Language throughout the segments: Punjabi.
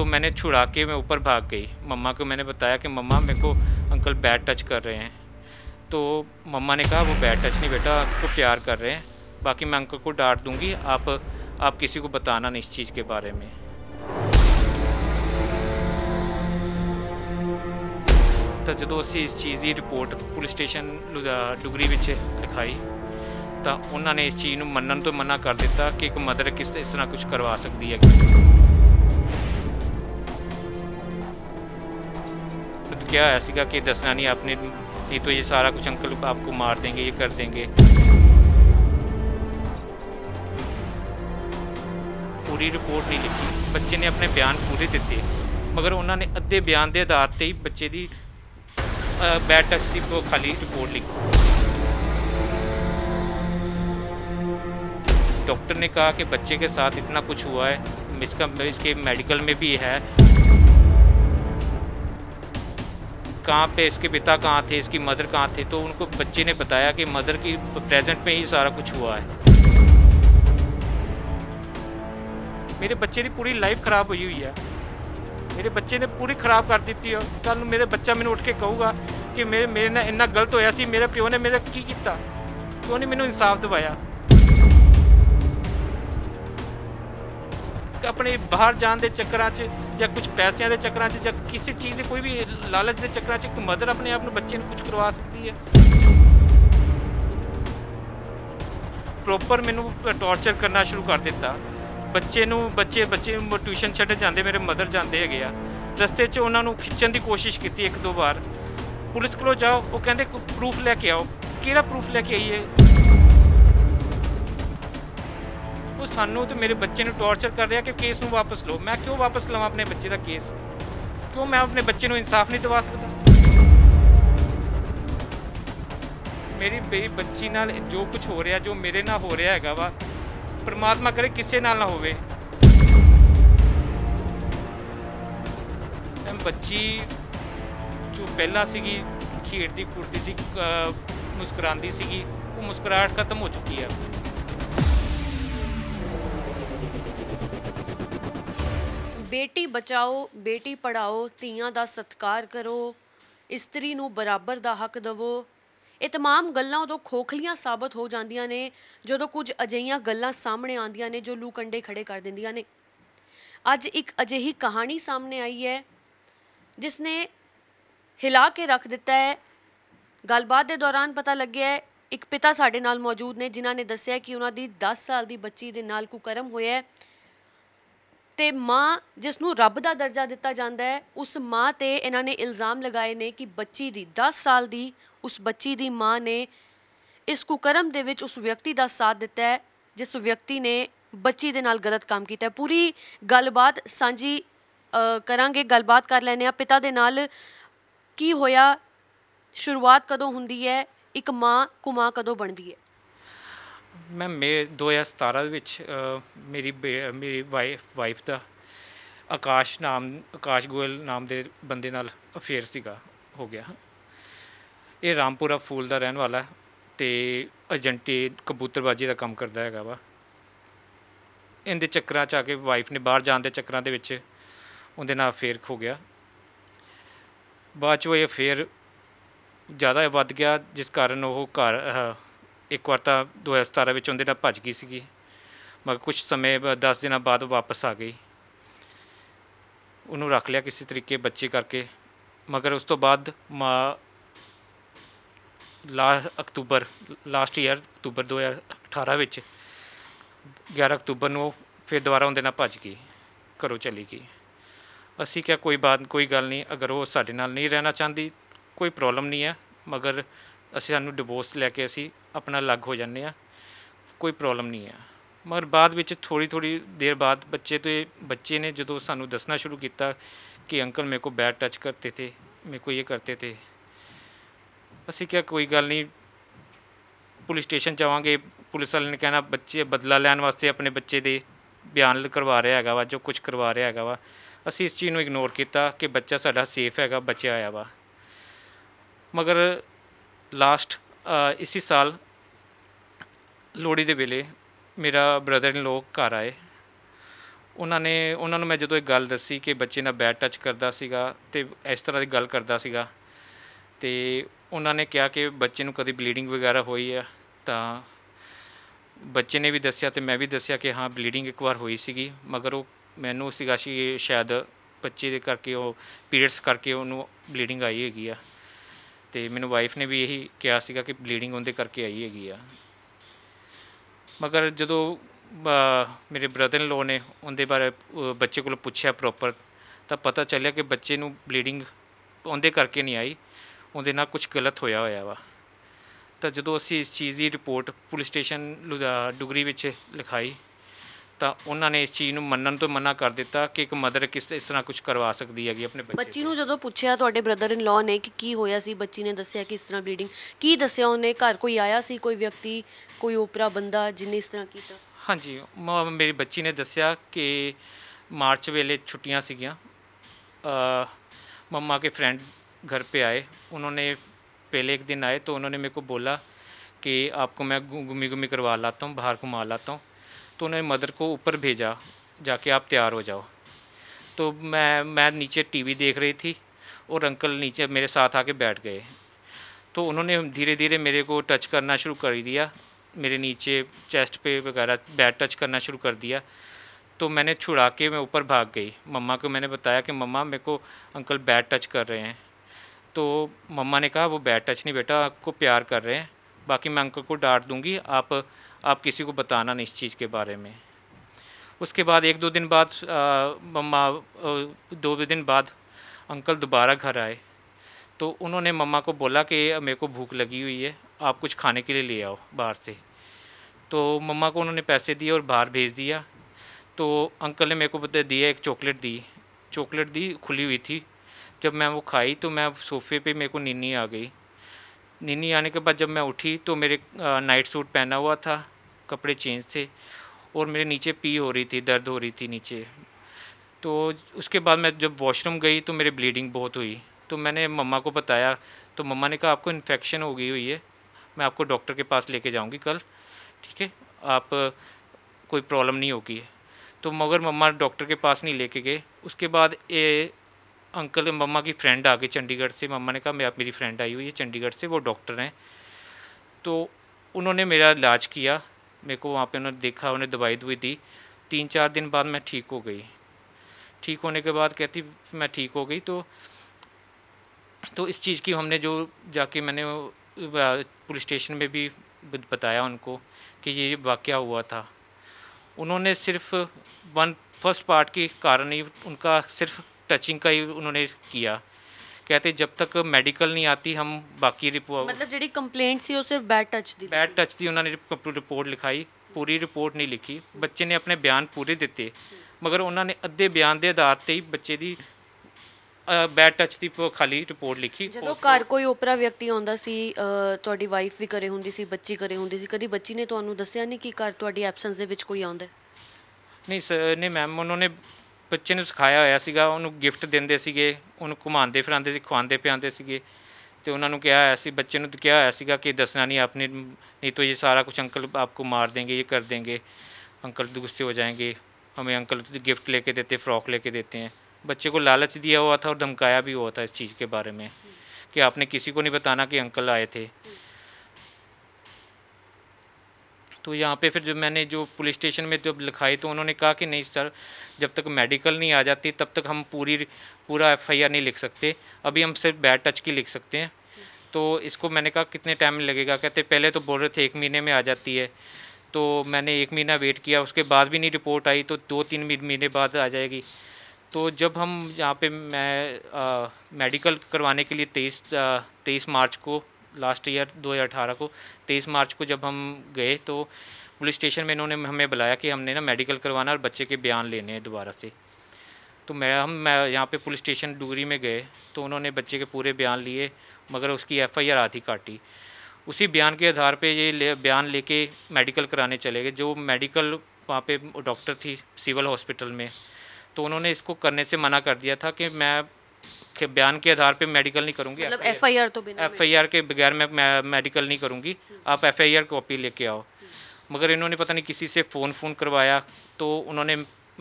तो मैंने छुड़ा के मैं ऊपर भाग गई मम्मा को मैंने बताया कि मम्मा मेरे को अंकल बैट टच कर रहे हैं तो मम्मा ने कहा वो बैट टच नहीं बेटा आपको प्यार कर रहे हैं बाकी मैं अंकल को डांट दूंगी आप आप किसी को बताना नहीं इस चीज़ के बारे में तो जो असी इस चीज़ की रिपोर्ट पुलिस स्टेशन लुधा डुगरी ਲਿਖਾਈ ਤਾਂ ਉਹਨਾਂ ਨੇ ਇਸ ਚੀਜ਼ ਨੂੰ ਮੰਨਣ ਤੋਂ ਮਨਾ ਕਰ ਦਿੱਤਾ ਕਿ ਇੱਕ ਮਦਰ ਕਿਸ ਇਸ ਤਰ੍ਹਾਂ ਕੁਝ ਕਰਵਾ ਸਕਦੀ ਹੈ क्या ऐसीगा कि दसना नहीं आपने ये तो ये सारा कुछ अंकल आपको मार देंगे ये कर देंगे पूरी रिपोर्ट नहीं लिखी ਬੱਚੇ ਨੇ ਆਪਣੇ ਬਿਆਨ ਪੂਰੇ ਦਿੱਤੇ ਮਗਰ ਉਹਨਾਂ ਨੇ ਅੱਧੇ ਬਿਆਨ ਦੇ ਆਧਾਰ ਤੇ ਹੀ ਬੱਚੇ ਦੀ ਬੈਡ ਟੱਚ ਦੀ ਖਾਲੀ ਰਿਪੋਰਟ डॉक्टर ने कहा कि बच्चे के साथ इतना कुछ हुआ है इसका इसके मेडिकल में भी है कहाँ पे इसके पिता कहाँ थे इसकी मदर कहाँ थे तो उनको बच्चे ने बताया कि मदर की प्रेजेंट में ही सारा कुछ हुआ है ਮੇਰੇ ਬੱਚੇ ਦੀ ਪੂਰੀ ਲਾਈਫ ਖਰਾਬ ਹੋਈ ਹੋਈ ਆ ਮੇਰੇ ਬੱਚੇ ਨੇ ਪੂਰੀ ਖਰਾਬ ਕਰ ਦਿੱਤੀ ਹੈ ਕੱਲ ਨੂੰ ਮੇਰੇ ਬੱਚਾ ਮੈਨੂੰ ਉੱਠ ਕੇ ਕਹੂਗਾ ਕਿ ਮੇਰੇ ਮੇਰੇ ਨਾਲ ਇੰਨਾ ਗਲਤ ਹੋਇਆ ਸੀ ਮੇਰੇ ਪਿਓ ਨੇ ਮੇਰੇ ਕੀ ਕੀਤਾ ਕਿਉਂ ਨਹੀਂ ਮੈਨੂੰ ਇਨਸਾਫ ਦਿਵਾਇਆ ਆਪਣੇ ਬਾਹਰ ਜਾਣ ਦੇ ਚੱਕਰਾਂ 'ਚ ਜਾਂ ਕੁਝ ਪੈਸਿਆਂ ਦੇ ਚੱਕਰਾਂ 'ਚ ਜਾਂ ਕਿਸੇ ਚੀਜ਼ ਦੇ ਕੋਈ ਵੀ ਲਾਲਚ ਦੇ ਚੱਕਰਾਂ 'ਚ ਇੱਕ ਮਦਰ ਆਪਣੇ ਆਪ ਨੂੰ ਬੱਚੇ ਨੂੰ ਕੁਝ ਕਰਵਾ ਸਕਦੀ ਹੈ ਪ੍ਰੋਪਰ ਮੈਨੂੰ ਟੌਰਚਰ ਕਰਨਾ ਸ਼ੁਰੂ ਕਰ ਦਿੱਤਾ ਬੱਚੇ ਨੂੰ ਬੱਚੇ ਬੱਚੇ ਟਿਊਸ਼ਨ ਛੱਡ ਜਾਂਦੇ ਮੇਰੇ ਮਦਰ ਜਾਂਦੇ ਹੈਗੇ ਆ ਰਸਤੇ 'ਚ ਉਹਨਾਂ ਨੂੰ ਖਿੱਚਣ ਦੀ ਕੋਸ਼ਿਸ਼ ਕੀਤੀ ਇੱਕ ਦੋ ਵਾਰ ਪੁਲਿਸ ਕੋਲ ਜਾਓ ਉਹ ਕਹਿੰਦੇ ਪ੍ਰੂਫ ਲੈ ਕੇ ਆਓ ਕਿਹੜਾ ਪ੍ਰੂਫ ਲੈ ਕੇ ਆਈਏ ਸਾਨੂੰ ਤੇ ਮੇਰੇ ਬੱਚੇ ਨੂੰ ਟੌਰਚਰ ਕਰ ਰਿਹਾ ਕਿ ਕੇਸ ਨੂੰ ਵਾਪਸ ਲਓ ਮੈਂ ਕਿਉਂ ਵਾਪਸ ਲਵਾਂ ਆਪਣੇ ਬੱਚੇ ਦਾ ਕੇਸ ਕਿਉਂ ਮੈਂ ਆਪਣੇ ਬੱਚੇ ਨੂੰ ਇਨਸਾਫ ਨਹੀਂ ਦਿਵਾ ਸਕਦਾ ਮੇਰੀ ਬੇਈ ਬੱਚੀ ਨਾਲ ਜੋ ਕੁਝ ਹੋ ਰਿਹਾ ਜੋ ਮੇਰੇ ਨਾਲ ਹੋ ਰਿਹਾ ਹੈਗਾ ਵਾ ਪਰਮਾਤਮਾ ਕਰੇ ਕਿਸੇ ਨਾਲ ਨਾ ਹੋਵੇ ਮੈਂ ਬੱਚੀ ਜੋ ਪਹਿਲਾਂ ਸੀਗੀ ਖੇਡਦੀ ਕੁੜਦੀ ਸੀ ਮੁਸਕਰਾਉਂਦੀ ਸੀਗੀ ਉਹ ਮੁਸਕਰਾਹਟ ਖਤਮ ਹੋ ਚੁੱਕੀ ਹੈ ਬੇਟੀ ਬਚਾਓ ਬੇਟੀ ਪੜਾਓ ਧੀਆਂ ਦਾ ਸਤਕਾਰ ਕਰੋ ਇਸਤਰੀ ਨੂੰ ਬਰਾਬਰ ਦਾ ਹੱਕ ਦਿਵੋ ਇਹ तमाम ਗੱਲਾਂ ਉਦੋਂ ਖੋਖਲੀਆਂ ਸਾਬਤ ਹੋ ਜਾਂਦੀਆਂ ਨੇ ਜਦੋਂ ਕੁਝ ਅਜਈਆਂ ਗੱਲਾਂ ਸਾਹਮਣੇ ਆਉਂਦੀਆਂ ਨੇ ਜੋ ਲੂ ਕੰਡੇ ਖੜੇ ਕਰ ਦਿੰਦੀਆਂ ਨੇ ਅੱਜ ਇੱਕ ਅਜਿਹੀ ਕਹਾਣੀ ਸਾਹਮਣੇ ਆਈ ਹੈ ਜਿਸ ਨੇ ਹਿਲਾ ਕੇ ਰੱਖ ਦਿੱਤਾ ਹੈ ਗੱਲਬਾਤ ਦੇ ਦੌਰਾਨ ਪਤਾ ਲੱਗਿਆ ਇੱਕ ਪਿਤਾ ਸਾਡੇ ਨਾਲ ਮੌਜੂਦ ਨੇ ਜਿਨ੍ਹਾਂ ਨੇ ਦੱਸਿਆ ਕਿ ਉਹਨਾਂ ਦੀ 10 ਸਾਲ ਦੀ ਬੱਚੀ ਦੇ ਨਾਲ ਕੁਕਰਮ ਹੋਇਆ ਹੈ ਤੇ ਮਾਂ ਜਿਸ ਨੂੰ ਰੱਬ ਦਾ ਦਰਜਾ ਦਿੱਤਾ ਜਾਂਦਾ ਹੈ ਉਸ ਮਾਂ ਤੇ ਇਹਨਾਂ ਨੇ ਇਲਜ਼ਾਮ ਲਗਾਏ ਨੇ ਕਿ ਬੱਚੀ ਦੀ 10 ਸਾਲ ਦੀ ਉਸ ਬੱਚੀ ਦੀ ਮਾਂ ਨੇ ਇਸ ਕੁਕਰਮ ਦੇ ਵਿੱਚ ਉਸ ਵਿਅਕਤੀ ਦਾ ਸਾਥ ਦਿੱਤਾ ਹੈ ਜਿਸ ਵਿਅਕਤੀ ਨੇ ਬੱਚੀ ਦੇ ਨਾਲ ਗਲਤ ਕੰਮ ਕੀਤਾ ਹੈ ਪੂਰੀ ਗੱਲਬਾਤ ਸਾਂਝੀ ਕਰਾਂਗੇ ਗੱਲਬਾਤ ਕਰ ਲੈਨੇ ਆ ਪਿਤਾ ਦੇ ਨਾਲ ਕੀ ਹੋਇਆ ਸ਼ੁਰੂਆਤ ਕਦੋਂ ਹੁੰਦੀ ਹੈ ਇੱਕ ਮਾਂ ਕੁਮਾਂ ਕਦੋਂ ਬਣਦੀ ਹੈ ਮੈਂ ਮੇ 2017 ਵਿੱਚ ਮੇਰੀ ਮੇਰੀ ਵਾਈਫ ਵਾਈਫ ਦਾ ਆਕਾਸ਼ ਨਾਮ ਆਕਾਸ਼ ਗੋਇਲ ਨਾਮ ਦੇ ਬੰਦੇ ਨਾਲ ਅਫੇਅਰ ਸੀਗਾ ਹੋ ਗਿਆ ਇਹ ਰਾਮਪੁਰਾ ਫੂਲ ਦਾ ਰਹਿਣ ਵਾਲਾ ਤੇ ਏਜੰਟੀ ਕਬੂਤਰਬਾਜੀ ਦਾ ਕੰਮ ਕਰਦਾ ਹੈਗਾ ਵਾ ਇਹਦੇ ਚੱਕਰਾਂ ਚ ਆ ਕੇ ਵਾਈਫ ਨੇ ਬਾਹਰ ਜਾਣ ਦੇ ਚੱਕਰਾਂ ਦੇ ਵਿੱਚ ਉਹਦੇ ਨਾਲ ਅਫੇਅਰ ਹੋ ਗਿਆ ਬਾਅਦ ਚ ਉਹ ਇਹ ਅਫੇਅਰ ਜ਼ਿਆਦਾ ਵੱਧ ਗਿਆ ਜਿਸ ਕਾਰਨ ਉਹ ਘਰ ਇੱਕ ਵਾਰ ਤਾਂ 2017 ਵਿੱਚ ਉਹਦੇ ਨਾਲ ਭੱਜ ਗਈ ਸੀਗੀ ਮਗਰ ਕੁਝ ਸਮੇਂ 10 ਦਿਨਾਂ ਬਾਅਦ ਵਾਪਸ ਆ ਗਈ ਉਹਨੂੰ ਰੱਖ ਲਿਆ ਕਿਸੇ ਤਰੀਕੇ ਬੱਚੇ ਕਰਕੇ ਮਗਰ ਉਸ ਤੋਂ ਬਾਅਦ ਮਾ ਲਾਸਟ ਅਕਤੂਬਰ ਲਾਸਟ ਈਅਰ ਅਕਤੂਬਰ 2018 ਵਿੱਚ 11 ਅਕਤੂਬਰ ਨੂੰ ਫਿਰ ਦੁਬਾਰਾ ਉਹਦੇ ਨਾਲ ਭੱਜ ਗਈ ਘਰੋਂ ਚਲੀ ਗਈ ਅਸੀਂ ਕਿਹਾ ਕੋਈ ਬਾਤ ਕੋਈ ਗੱਲ ਨਹੀਂ ਅਗਰ ਉਹ ਸਾਡੇ ਨਾਲ ਨਹੀਂ ਰਹਿਣਾ ਚਾਹੁੰਦੀ ਕੋਈ ਪ੍ਰੋਬਲਮ ਨਹੀਂ ਹੈ ਮਗਰ ਅਸੀਂ ਸਾਨੂੰ ਡਿਵੋਰਸ ਲੈ ਕੇ ਅਸੀਂ ਆਪਣਾ ਅਲੱਗ ਹੋ ਜਾਂਦੇ ਆ ਕੋਈ ਪ੍ਰੋਬਲਮ ਨਹੀਂ ਆ ਮਗਰ ਬਾਅਦ ਵਿੱਚ ਥੋੜੀ ਥੋੜੀ ਦੇਰ ਬਾਅਦ ਬੱਚੇ ਤੇ ਬੱਚੇ ਨੇ ਜਦੋਂ ਸਾਨੂੰ ਦੱਸਣਾ ਸ਼ੁਰੂ ਕੀਤਾ ਕਿ ਅੰਕਲ ਮੇਰੇ ਕੋ ਬੈਡ ਟੱਚ ਕਰਤੇ تھے ਮੇਰੇ ਕੋ ਇਹ ਕਰਤੇ تھے ਅਸੀਂ ਕਿਹਾ ਕੋਈ ਗੱਲ ਨਹੀਂ ਪੁਲਿਸ ਸਟੇਸ਼ਨ ਜਾਵਾਂਗੇ ਪੁਲਿਸ ਵਾਲੇ ਨੇ ਕਹਿਣਾ ਬੱਚੇ ਬਦਲਾ ਲੈਣ ਵਾਸਤੇ ਆਪਣੇ ਬੱਚੇ ਦੇ ਬਿਆਨ ਕਰਵਾ ਰਿਹਾ ਹੈਗਾ ਵਾ ਜੋ ਕੁਝ ਕਰਵਾ ਰਿਹਾ ਹੈਗਾ ਵਾ ਅਸੀਂ ਇਸ ਚੀਜ਼ ਨੂੰ ਇਗਨੋਰ ਕੀਤਾ ਕਿ ਬੱਚਾ ਸਾਡਾ ਸੇਫ ਹੈਗਾ ਬਚਿਆ ਆਇਆ ਵਾ ਮਗਰ ਲਾਸਟ ਇਸੇ ਸਾਲ ਲੋਹੜੀ ਦੇ ਵੇਲੇ ਮੇਰਾ ਬ੍ਰਦਰ ਇਨ ਲੋਕ ਘਰ ਆਏ ਉਹਨਾਂ ਨੇ ਉਹਨਾਂ ਨੂੰ ਮੈਂ ਜਦੋਂ ਇਹ ਗੱਲ ਦੱਸੀ ਕਿ ਬੱਚੇ ਨਾਲ ਬੈਟ ਟੱਚ ਕਰਦਾ ਸੀਗਾ ਤੇ ਇਸ ਤਰ੍ਹਾਂ ਦੀ ਗੱਲ ਕਰਦਾ ਸੀਗਾ ਤੇ ਉਹਨਾਂ ਨੇ ਕਿਹਾ ਕਿ ਬੱਚੇ ਨੂੰ ਕਦੀ ਬਲੀਡਿੰਗ ਵਗੈਰਾ ਹੋਈ ਆ ਤਾਂ ਬੱਚੇ ਨੇ ਵੀ ਦੱਸਿਆ ਤੇ ਮੈਂ ਵੀ ਦੱਸਿਆ ਕਿ ਹਾਂ ਬਲੀਡਿੰਗ ਇੱਕ ਵਾਰ ਹੋਈ ਸੀਗੀ ਮਗਰ ਉਹ ਮੈਨੂੰ ਸੀਗਾ ਸ਼ਾਇਦ ਬੱਚੇ ਦੇ ਕਰਕੇ ਉਹ ਪੀਰੀਅਡਸ ਕਰਕੇ ਉਹਨੂੰ ਬਲੀਡਿੰਗ ਆਈ ਹੈਗੀ ਆ ਤੇ ਮੈਨੂੰ ਵਾਈਫ ਨੇ ਵੀ ਇਹੀ ਕਿਹਾ ਸੀਗਾ ਕਿ ਬਲੀਡਿੰਗ ਉਹਦੇ ਕਰਕੇ ਆਈ ਹੈਗੀ ਆ ਮਗਰ ਜਦੋਂ ਮੇਰੇ ਬ੍ਰਦਰ ਲੋ ਨੇ ਉਹਦੇ ਬਾਰੇ ਬੱਚੇ ਕੋਲ ਪੁੱਛਿਆ ਪ੍ਰੋਪਰ ਤਾਂ ਪਤਾ ਚੱਲਿਆ ਕਿ ਬੱਚੇ ਨੂੰ ਬਲੀਡਿੰਗ ਉਹਦੇ ਕਰਕੇ ਨਹੀਂ ਆਈ ਉਹਦੇ ਨਾਲ ਕੁਝ ਗਲਤ ਹੋਇਆ ਹੋਇਆ ਵਾ ਤਾਂ ਜਦੋਂ ਅਸੀਂ ਇਸ ਚੀਜ਼ ਦੀ ਰਿਪੋਰਟ ਪੁਲਿਸ ਸਟੇਸ਼ਨ ਡੁਗਰੀ ਵਿੱਚ ਲਿਖਾਈ ਦਿੱਤਾ ਉਹਨਾਂ ਨੇ ਇਸ ਚੀਜ਼ ਨੂੰ ਮੰਨਣ ਤੋਂ ਮਨਾ ਕਰ ਦਿੱਤਾ ਕਿ ਇੱਕ ਮਦਰ ਕਿਸ ਇਸ ਤਰ੍ਹਾਂ ਕੁਝ ਕਰਵਾ ਸਕਦੀ ਹੈਗੀ ਆਪਣੇ ਬੱਚੇ ਬੱਚੀ ਨੂੰ ਜਦੋਂ ਪੁੱਛਿਆ ਤੁਹਾਡੇ ਬ੍ਰਦਰ ਇਨ ਲਾਅ ਨੇ ਕਿ ਕੀ ਹੋਇਆ ਸੀ ਬੱਚੀ ਨੇ ਦੱਸਿਆ ਕਿ ਇਸ ਤਰ੍ਹਾਂ ਬਲੀਡਿੰਗ ਕੀ ਦੱਸਿਆ ਉਹਨੇ ਘਰ ਕੋਈ ਆਇਆ ਸੀ ਕੋਈ ਵਿਅਕਤੀ ਕੋਈ ਉਪਰਾ ਬੰਦਾ ਜਿਨੇ ਇਸ ਤਰ੍ਹਾਂ ਕੀਤਾ ਹਾਂਜੀ ਮੇਰੀ ਬੱਚੀ ਨੇ ਦੱਸਿਆ ਕਿ ਮਾਰਚ ਵੇਲੇ ਛੁੱਟੀਆਂ ਸੀਗੀਆਂ ਅ ਫਰੈਂਡ ਘਰ ਪੇ ਆਏ ਉਹਨਾਂ ਨੇ ਪਹਿਲੇ ਇੱਕ ਦਿਨ ਆਏ ਤਾਂ ਉਹਨਾਂ ਨੇ ਮੇਰੇ ਕੋ ਬੋਲਾ ਕਿ ਆਪਕੋ ਮੈਂ ਗੁਮੀ ਗੁਮੀ ਕਰਵਾ ਲਾਤਾ ਹੂੰ ਬਾਹਰ ਘੁਮਾ ਲਾਤਾ ਹੂੰ तो उन्होंने मदर को ऊपर भेजा जाके आप तैयार हो जाओ तो मैं मैं नीचे टीवी देख रही थी और अंकल नीचे मेरे साथ आके बैठ गए तो उन्होंने धीरे धीरे मेरे को टच करना शुरू कर दिया मेरे नीचे चेस्ट पे वगैरह बैट टच करना शुरू कर दिया तो मैंने छुड़ा के मैं ऊपर भाग गई मम्मा को मैंने बताया कि मम्मा मेरे को अंकल बैट टच कर रहे हैं तो मम्मा ने कहा वो बैट टच नहीं बेटा आपको प्यार कर रहे हैं बाकी मैं अंकल को डांट दूँगी आप आप किसी को बताना नहीं इस चीज़ के बारे में उसके बाद एक दो दिन बाद मम्मा दो दिन बाद अंकल दोबारा घर आए तो उन्होंने मम्मा को बोला कि मेरे को भूख लगी हुई है आप कुछ खाने के लिए ले आओ बाहर से तो मम्मा को उन्होंने पैसे दिए और बाहर भेज दिया तो अंकल ने मेरे को बता दिया एक चॉकलेट दी चॉकलेट दी खुली हुई थी जब मैं वो खाई तो मैं सोफ़े पे मेरे को नींद आ गई नीनी आने के बाद जब मैं उठी तो मेरे नाइट सूट पहना हुआ था कपड़े चेंज थे और मेरे नीचे पी हो रही थी दर्द हो रही थी नीचे तो उसके बाद मैं जब वॉशरूम गई तो मेरी ब्लीडिंग बहुत हुई तो मैंने मम्मा को बताया तो मम्मा ने कहा आपको इन्फेक्शन हो गई हुई है मैं आपको डॉक्टर के पास लेके जाऊंगी कल ठीक है आप कोई प्रॉब्लम नहीं होगी तो मगर मम्मा डॉक्टर के पास नहीं लेके गए उसके बाद ए अंकल मम्मा की फ्रेंड आ गई चंडीगढ़ से मम्मा ने कहा मैं आप मेरी फ्रेंड आई हुई है चंडीगढ़ से वो डॉक्टर हैं तो उन्होंने मेरा इलाज किया मेरे को वहाँ पे उन्होंने देखा उन्हें दवाई दवाई दी तीन चार दिन बाद मैं ठीक हो गई ठीक होने के बाद कहती मैं ठीक हो गई तो तो इस चीज़ की हमने जो जाके मैंने पुलिस स्टेशन में भी बताया उनको कि ये वाक्य हुआ था उन्होंने सिर्फ वन फर्स्ट पार्ट के कारण ही उनका सिर्फ टचिंग का ਉਹਨਾਂ ਨੇ ਕੀਤਾ ਕਹਤੇ ਜਬ ਤੱਕ ਮੈਡੀਕਲ ਨਹੀਂ ਆਤੀ ਹਮ ਬਾਕੀ ਰਿਪੋਰਟ ਮਤਲਬ ਜਿਹੜੀ ਕੰਪਲੇਂਟ ਸੀ ਉਹ ਸਿਰਫ ਬੈਡ ਟੱਚ ਦੀ ਬੈਡ ਟੱਚ ਦੀ ਉਹਨਾਂ ਨੇ ਰਿਪੋਰਟ ਲਿਖਾਈ ਪੂਰੀ ਰਿਪੋਰਟ ਨਹੀਂ ਲਿਖੀ ਬੱਚੇ ਨੇ ਆਪਣੇ ਬਿਆਨ ਪੂਰੇ ਦਿੱਤੇ ਮਗਰ ਉਹਨਾਂ ਨੇ ਅੱਧੇ ਬਿਆਨ ਦੇ ਆਧਾਰ ਤੇ ਹੀ ਬੱਚੇ ਦੀ ਬੈਡ ਟੱਚ ਦੀ ਖਾਲੀ ਰਿਪੋਰਟ ਲਿਖੀ ਜਦੋਂ ਘਰ ਕੋਈ ਓਪਰਾ ਵਿਅਕਤੀ ਆਉਂਦਾ ਸੀ ਤੁਹਾਡੀ ਵਾਈਫ ਵੀ ਕਰੇ ਹੁੰਦੀ ਸੀ ਬੱਚੀ ਕਰੇ ਹੁੰਦੀ ਸੀ ਕਦੀ ਬੱਚੀ ਨੇ ਤੁਹਾਨੂੰ ਦੱਸਿਆ ਨਹੀਂ ਕਿ ਘਰ ਤੁਹਾਡੀ ਐਬਸੈਂਸ ਦੇ ਵਿੱਚ ਕੋਈ ਆਉਂਦਾ ਨਹੀਂ ਸਰ ਨਹੀਂ ਮੈਮ ਉਹਨਾਂ ਨੇ ਬੱਚੇ ਨੂੰ ਸਿਖਾਇਆ ਹੋਇਆ ਸੀਗਾ ਉਹਨੂੰ ਗਿਫਟ ਦਿੰਦੇ ਸੀਗੇ ਉਹਨੂੰ ਘੁਮਾਉਂਦੇ ਫਿਰਾਉਂਦੇ ਸੀ ਖਵਾਉਂਦੇ ਪਿਆਉਂਦੇ ਸੀਗੇ ਤੇ ਉਹਨਾਂ ਨੂੰ ਕਿਹਾ ਹੋਇਆ ਸੀ ਬੱਚੇ ਨੂੰ ਕਿਹਾ ਹੋਇਆ ਸੀਗਾ ਕਿ ਦੱਸਣਾ ਨਹੀਂ ਆਪਣੀ ਨਹੀਂ ਤੋ ਇਹ ਸਾਰਾ ਕੁਝ ਅੰਕਲ ਆਪਕੋ ਮਾਰ ਦੇंगे ये कर देंगे अंकल गुस्से हो जाएंगे हमें अंकल गिफ्ट लेके देते फ्रॉक लेके देते हैं बच्चे को लालच दिया हुआ था और धमकाया भी हुआ था ਇਸ ਚੀਜ਼ ਕੇ ਬਾਰੇ ਮੇ ਕਿ ਆਪਨੇ ਕਿਸੇ ਕੋ ਨਹੀਂ ਬਤਾਨਾ ਕਿ ਅੰਕਲ ਆਏ ਥੇ तो यहाँ पे फिर जब मैंने जो पुलिस स्टेशन में जब लिखाई तो उन्होंने कहा कि नहीं सर जब तक मेडिकल नहीं आ जाती तब तक हम पूरी पूरा एफ नहीं लिख सकते अभी हम सिर्फ बैड टच की लिख सकते हैं तो इसको मैंने कहा कितने टाइम लगेगा कहते पहले तो बोल रहे थे एक महीने में आ जाती है तो मैंने एक महीना वेट किया उसके बाद भी नहीं रिपोर्ट आई तो दो तीन महीने बाद आ जाएगी तो जब हम यहाँ पे मैं आ, मेडिकल करवाने के लिए तेईस तेईस मार्च को लास्ट ईयर 2018 को 23 मार्च को जब हम गए तो पुलिस स्टेशन में इन्होंने हमें बुलाया कि हमने ना मेडिकल करवाना और बच्चे के बयान लेने हैं दोबारा से तो मैं हम मैं यहाँ पे पुलिस स्टेशन डूगरी में गए तो उन्होंने बच्चे के पूरे बयान लिए मगर उसकी एफआईआर आधी काटी उसी बयान के आधार पे ये ले, बयान लेके मेडिकल कराने चले गए जो मेडिकल वहाँ पे डॉक्टर थी सिविल हॉस्पिटल में तो उन्होंने इसको करने से मना कर दिया था कि मैं बयान के आधार पे मेडिकल नहीं करूँगी मतलब एफआईआर तो बिना एफआईआर के बगैर मैं, मेडिकल नहीं करूँगी आप एफआईआर कॉपी लेके आओ मगर इन्होंने पता नहीं किसी से फ़ोन फ़ोन करवाया तो उन्होंने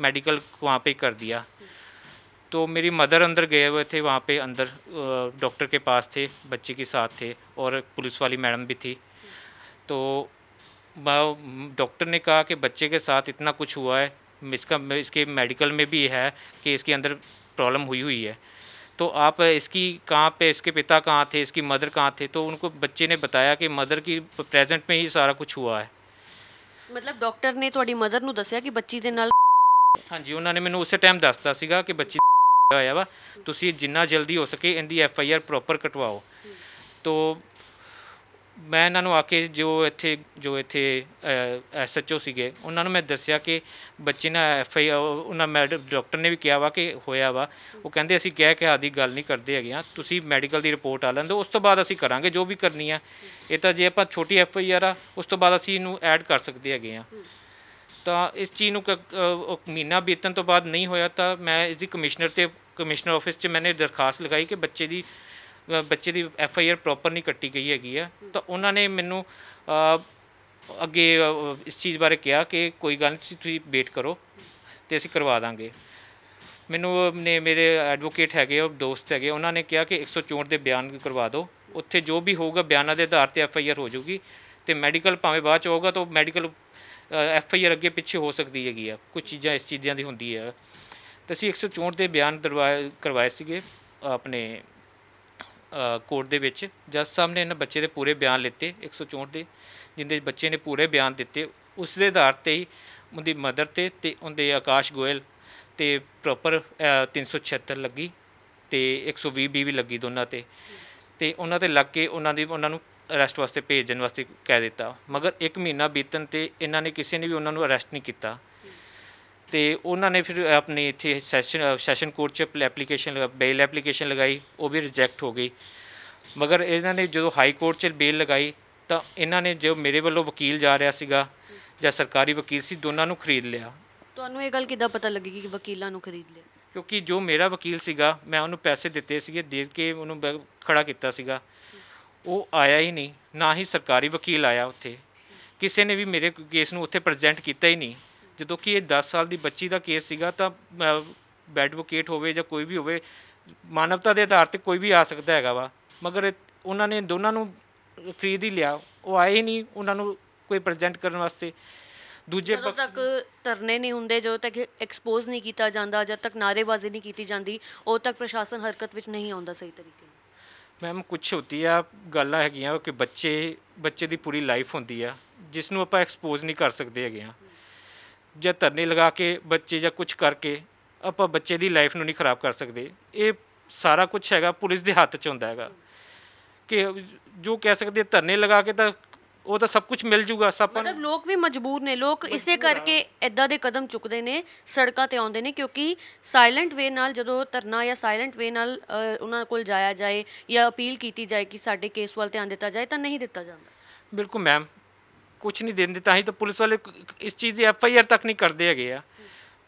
मेडिकल वहाँ पे कर दिया तो मेरी मदर अंदर गए हुए थे वहाँ पे अंदर डॉक्टर के पास थे बच्चे के साथ थे और पुलिस वाली मैडम भी थी तो डॉक्टर ने कहा कि बच्चे के साथ इतना कुछ हुआ है इसका इसके मेडिकल में भी है कि इसके अंदर प्रॉब्लम हुई हुई है तो आप इसकी कहाँ पे इसके पिता कहाँ थे इसकी मदर कहाँ थे तो उनको बच्चे ने बताया कि मदर की प्रेजेंट में ही ਸਾਰਾ ਕੁਝ ਹੁਆ ਹੈ ਮਤਲਬ ਡਾਕਟਰ ਨੇ ਤੁਹਾਡੀ ਮਦਰ ਨੂੰ ਦੱਸਿਆ ਕਿ ਬੱਚੀ ਦੇ ਨਾਲ ਹਾਂਜੀ ਉਹਨਾਂ ਨੇ ਮੈਨੂੰ ਉਸੇ ਟਾਈਮ ਦੱਸਤਾ ਸੀਗਾ ਕਿ ਬੱਚੀ ਹੋਇਆ ਵਾ ਤੁਸੀਂ ਜਿੰਨਾ ਜਲਦੀ ਹੋ ਸਕੇ ਇਹਦੀ ਐਫ ਆਈ ਆਰ ਪ੍ਰੋਪਰ ਕਟਵਾਓ ਤੋ ਮੈਂ ਇਹਨਾਂ ਨੂੰ ਆ ਕੇ ਜੋ ਇੱਥੇ ਜੋ ਇੱਥੇ ਐਸਐਚਓ ਸੀਗੇ ਉਹਨਾਂ ਨੂੰ ਮੈਂ ਦੱਸਿਆ ਕਿ ਬੱਚੇ ਨਾ ਐਫਆਈ ਉਹਨਾਂ ਮੈਡ ਡਾਕਟਰ ਨੇ ਵੀ ਕਿਹਾ ਵਾ ਕਿ ਹੋਇਆ ਵਾ ਉਹ ਕਹਿੰਦੇ ਅਸੀਂ ਕਹਿ ਕੇ ਆਦੀ ਗੱਲ ਨਹੀਂ ਕਰਦੇ ਹੈਗੇ ਆ ਤੁਸੀਂ ਮੈਡੀਕਲ ਦੀ ਰਿਪੋਰਟ ਆ ਲੈਂਦੇ ਉਸ ਤੋਂ ਬਾਅਦ ਅਸੀਂ ਕਰਾਂਗੇ ਜੋ ਵੀ ਕਰਨੀ ਆ ਇਹ ਤਾਂ ਜੇ ਆਪਾਂ ਛੋਟੀ ਐਫਆਈਆਰ ਆ ਉਸ ਤੋਂ ਬਾਅਦ ਅਸੀਂ ਇਹਨੂੰ ਐਡ ਕਰ ਸਕਦੇ ਹੈਗੇ ਆ ਤਾਂ ਇਸ ਚੀਜ਼ ਨੂੰ ਮਹੀਨਾ ਬੀਤਣ ਤੋਂ ਬਾਅਦ ਨਹੀਂ ਹੋਇਆ ਤਾਂ ਮੈਂ ਇਸ ਦੀ ਕਮਿਸ਼ਨਰ ਤੇ ਕਮਿਸ਼ਨਰ ਆਫਿਸ 'ਚ ਮੈਨੇ ਦਰਖਾਸਤ ਲਗਾਈ ਕਿ ਬੱਚੇ ਦੀ ਬੱਚੇ ਦੀ ਐਫ ਆਈ ਆਰ ਪ੍ਰੋਪਰ ਨਹੀਂ ਕੱਟੀ ਗਈ ਹੈਗੀ ਆ ਤਾਂ ਉਹਨਾਂ ਨੇ ਮੈਨੂੰ ਅੱਗੇ ਇਸ ਚੀਜ਼ ਬਾਰੇ ਕਿਹਾ ਕਿ ਕੋਈ ਗੱਲ ਨਹੀਂ ਤੁਸੀਂ ਵੇਟ ਕਰੋ ਤੇ ਅਸੀਂ ਕਰਵਾ ਦਾਂਗੇ ਮੈਨੂੰ ਨੇ ਮੇਰੇ ਐਡਵੋਕੇਟ ਹੈਗੇ ਉਹ ਦੋਸਤ ਹੈਗੇ ਉਹਨਾਂ ਨੇ ਕਿਹਾ ਕਿ 164 ਦੇ ਬਿਆਨ ਕਰਵਾ ਦਿਓ ਉੱਥੇ ਜੋ ਵੀ ਹੋਊਗਾ ਬਿਆਨਾਂ ਦੇ ਆਧਾਰ ਤੇ ਐਫ ਆਈ ਆਰ ਹੋ ਜਾਊਗੀ ਤੇ ਮੈਡੀਕਲ ਭਾਵੇਂ ਬਾਅਦ ਚ ਹੋਊਗਾ ਤਾਂ ਮੈਡੀਕਲ ਐਫ ਆਈ ਆਰ ਅੱਗੇ ਪਿੱਛੇ ਹੋ ਸਕਦੀ ਹੈਗੀ ਆ ਕੁਝ ਚੀਜ਼ਾਂ ਇਸ ਚੀਜ਼ਾਂ ਦੀ ਹੁੰਦੀ ਹੈ ਤੇ ਅਸੀਂ 164 ਦੇ ਬਿਆਨ ਕਰਵਾਏ ਸੀਗੇ ਆਪਣੇ ਕੋਰਟ ਦੇ ਵਿੱਚ ਜੱਜ ਸਾਹਿਬ ਨੇ ਇਹਨਾਂ ਬੱਚੇ ਦੇ ਪੂਰੇ ਬਿਆਨ ਲਿੱਤੇ 164 ਦੇ ਜਿੰਦੇ ਬੱਚੇ ਨੇ ਪੂਰੇ ਬਿਆਨ ਦਿੱਤੇ ਉਸ ਦੇ ਆਧਾਰ ਤੇ ਹੀ ਉਹਦੀ ਮਦਰ ਤੇ ਤੇ ਉਹਦੇ ਆਕਾਸ਼ ਗੋਇਲ ਤੇ ਪ੍ਰੋਪਰ 376 ਲੱਗੀ ਤੇ 120 ਬੀ ਵੀ ਲੱਗੀ ਦੋਨਾਂ ਤੇ ਤੇ ਉਹਨਾਂ ਤੇ ਲੱਗ ਕੇ ਉਹਨਾਂ ਦੀ ਉਹਨਾਂ ਨੂੰ ਅਰੈਸਟ ਵਾਸਤੇ ਭੇਜਣ ਵਾਸਤੇ ਕਹਿ ਦਿੱਤਾ ਮਗਰ 1 ਮਹੀਨਾ ਬੀਤਣ ਤੇ ਇਹਨਾਂ ਨੇ ਕਿਸੇ ਨੇ ਵੀ ਉਹਨਾਂ ਨੂੰ ਅਰੈਸਟ ਨਹੀਂ ਕੀਤਾ ਤੇ ਉਹਨਾਂ ਨੇ ਫਿਰ ਆਪਣੀ ਇੱਥੇ ਸੈਸ਼ਨ ਸੈਸ਼ਨ ਕੋਰਟ 'ਚ ਐਪਲੀਕੇਸ਼ਨ ਬੇਲ ਐਪਲੀਕੇਸ਼ਨ ਲਗਾਈ ਉਹ ਵੀ ਰਿਜੈਕਟ ਹੋ ਗਈ ਮਗਰ ਇਹਨਾਂ ਨੇ ਜਦੋਂ ਹਾਈ ਕੋਰਟ 'ਚ ਬੇਲ ਲਗਾਈ ਤਾਂ ਇਹਨਾਂ ਨੇ ਜੋ ਮੇਰੇ ਵੱਲੋਂ ਵਕੀਲ ਜਾ ਰਿਹਾ ਸੀਗਾ ਜਾਂ ਸਰਕਾਰੀ ਵਕੀਲ ਸੀ ਦੋਨਾਂ ਨੂੰ ਖਰੀਦ ਲਿਆ ਤੁਹਾਨੂੰ ਇਹ ਗੱਲ ਕਿਦਾਂ ਪਤਾ ਲੱਗੀ ਕਿ ਵਕੀਲਾਂ ਨੂੰ ਖਰੀਦ ਲਿਆ ਕਿਉਂਕਿ ਜੋ ਮੇਰਾ ਵਕੀਲ ਸੀਗਾ ਮੈਂ ਉਹਨੂੰ ਪੈਸੇ ਦਿੱਤੇ ਸੀਗੇ ਦੇ ਕੇ ਉਹਨੂੰ ਖੜਾ ਕੀਤਾ ਸੀਗਾ ਉਹ ਆਇਆ ਹੀ ਨਹੀਂ ਨਾ ਹੀ ਸਰਕਾਰੀ ਵਕੀਲ ਆਇਆ ਉੱਥੇ ਕਿਸੇ ਨੇ ਵੀ ਮੇਰੇ ਕੇਸ ਨੂੰ ਉੱਥੇ ਪ੍ਰੈਜ਼ੈਂਟ ਕੀਤਾ ਹੀ ਨਹੀਂ ਜਦੋਂ ਕਿ ਇਹ 10 ਸਾਲ ਦੀ ਬੱਚੀ ਦਾ ਕੇਸ ਸੀਗਾ ਤਾਂ ਐਡਵੋਕੇਟ ਹੋਵੇ ਜਾਂ ਕੋਈ ਵੀ ਹੋਵੇ ਮਾਨਵਤਾ ਦੇ ਆਧਾਰ ਤੇ ਕੋਈ ਵੀ ਆ ਸਕਦਾ ਹੈਗਾ ਵਾ ਮਗਰ ਉਹਨਾਂ ਨੇ ਦੋਨਾਂ ਨੂੰ ਖਰੀਦ ਹੀ ਲਿਆ ਉਹ ਆਏ ਹੀ ਨਹੀਂ ਉਹਨਾਂ ਨੂੰ ਕੋਈ ਪ੍ਰੈਜ਼ੈਂਟ ਕਰਨ ਵਾਸਤੇ ਦੂਜੇ ਪੱਖ ਤੱਕ ਤਰਨੇ ਨਹੀਂ ਹੁੰਦੇ ਜਦੋਂ ਤੱਕ ਐਕਸਪੋਜ਼ ਨਹੀਂ ਕੀਤਾ ਜਾਂਦਾ ਜਦ ਤੱਕ ਨਾਰੇਬਾਜ਼ੀ ਨਹੀਂ ਕੀਤੀ ਜਾਂਦੀ ਉਹ ਤੱਕ ਪ੍ਰਸ਼ਾਸਨ ਹਰਕਤ ਵਿੱਚ ਨਹੀਂ ਆਉਂਦਾ ਸਹੀ ਤਰੀਕੇ ਨਾਲ ਮੈਮ ਕੁਝ ਹੁੰਦੀ ਆ ਗੱਲਾਂ ਹੈਗੀਆਂ ਕਿ ਬੱਚੇ ਬੱਚੇ ਦੀ ਪੂਰੀ ਲਾਈਫ ਹੁੰਦੀ ਆ ਜਿਸ ਨੂੰ ਆਪਾਂ ਐਕਸਪੋਜ਼ ਨਹੀਂ ਕਰ ਸਕਦੇ ਹੈਗੇ ਆ ਜਾਂ ਧਰਨੇ ਲਗਾ ਕੇ ਬੱਚੇ ਜਾਂ ਕੁਝ ਕਰਕੇ ਆਪਾਂ ਬੱਚੇ ਦੀ ਲਾਈਫ ਨੂੰ ਨਹੀਂ ਖਰਾਬ ਕਰ ਸਕਦੇ ਇਹ ਸਾਰਾ ਕੁਝ ਹੈਗਾ ਪੁਲਿਸ ਦੇ ਹੱਥ 'ਚ ਹੁੰਦਾ ਹੈਗਾ ਕਿ ਜੋ ਕਹਿ ਸਕਦੇ ਧਰਨੇ ਲਗਾ ਕੇ ਤਾਂ ਉਹ ਤਾਂ ਸਭ ਕੁਝ ਮਿਲ ਜੂਗਾ ਸਭ ਮਤਲਬ ਲੋਕ ਵੀ ਮਜਬੂਰ ਨੇ ਲੋਕ ਇਸੇ ਕਰਕੇ ਐਦਾਂ ਦੇ ਕਦਮ ਚੁੱਕਦੇ ਨੇ ਸੜਕਾਂ ਤੇ ਆਉਂਦੇ ਨੇ ਕਿਉਂਕਿ ਸਾਇਲੈਂਟ ਵੇ ਨਾਲ ਜਦੋਂ ਧਰਨਾ ਜਾਂ ਸਾਇਲੈਂਟ ਵੇ ਨਾਲ ਉਹਨਾਂ ਕੋਲ ਜਾਇਆ ਜਾਏ ਜਾਂ ਅਪੀਲ ਕੀਤੀ ਜਾਏ ਕਿ ਸਾਡੇ ਕੇਸ ਵੱਲ ਧਿਆਨ ਦਿੱਤਾ ਜਾਏ ਤਾਂ ਨਹੀਂ ਦਿੱਤਾ ਜਾਂਦਾ ਬਿਲਕੁਲ ਮੈਮ ਕੁਝ ਨਹੀਂ ਦਿੰਦੇ ਤਾਂ ਹੀ ਤਾਂ ਪੁਲਿਸ ਵਾਲੇ ਇਸ ਚੀਜ਼ ਦੀ ਐਫ ਆਈ ਆਰ ਤੱਕ ਨਹੀਂ ਕਰਦੇ ਹੈਗੇ ਆ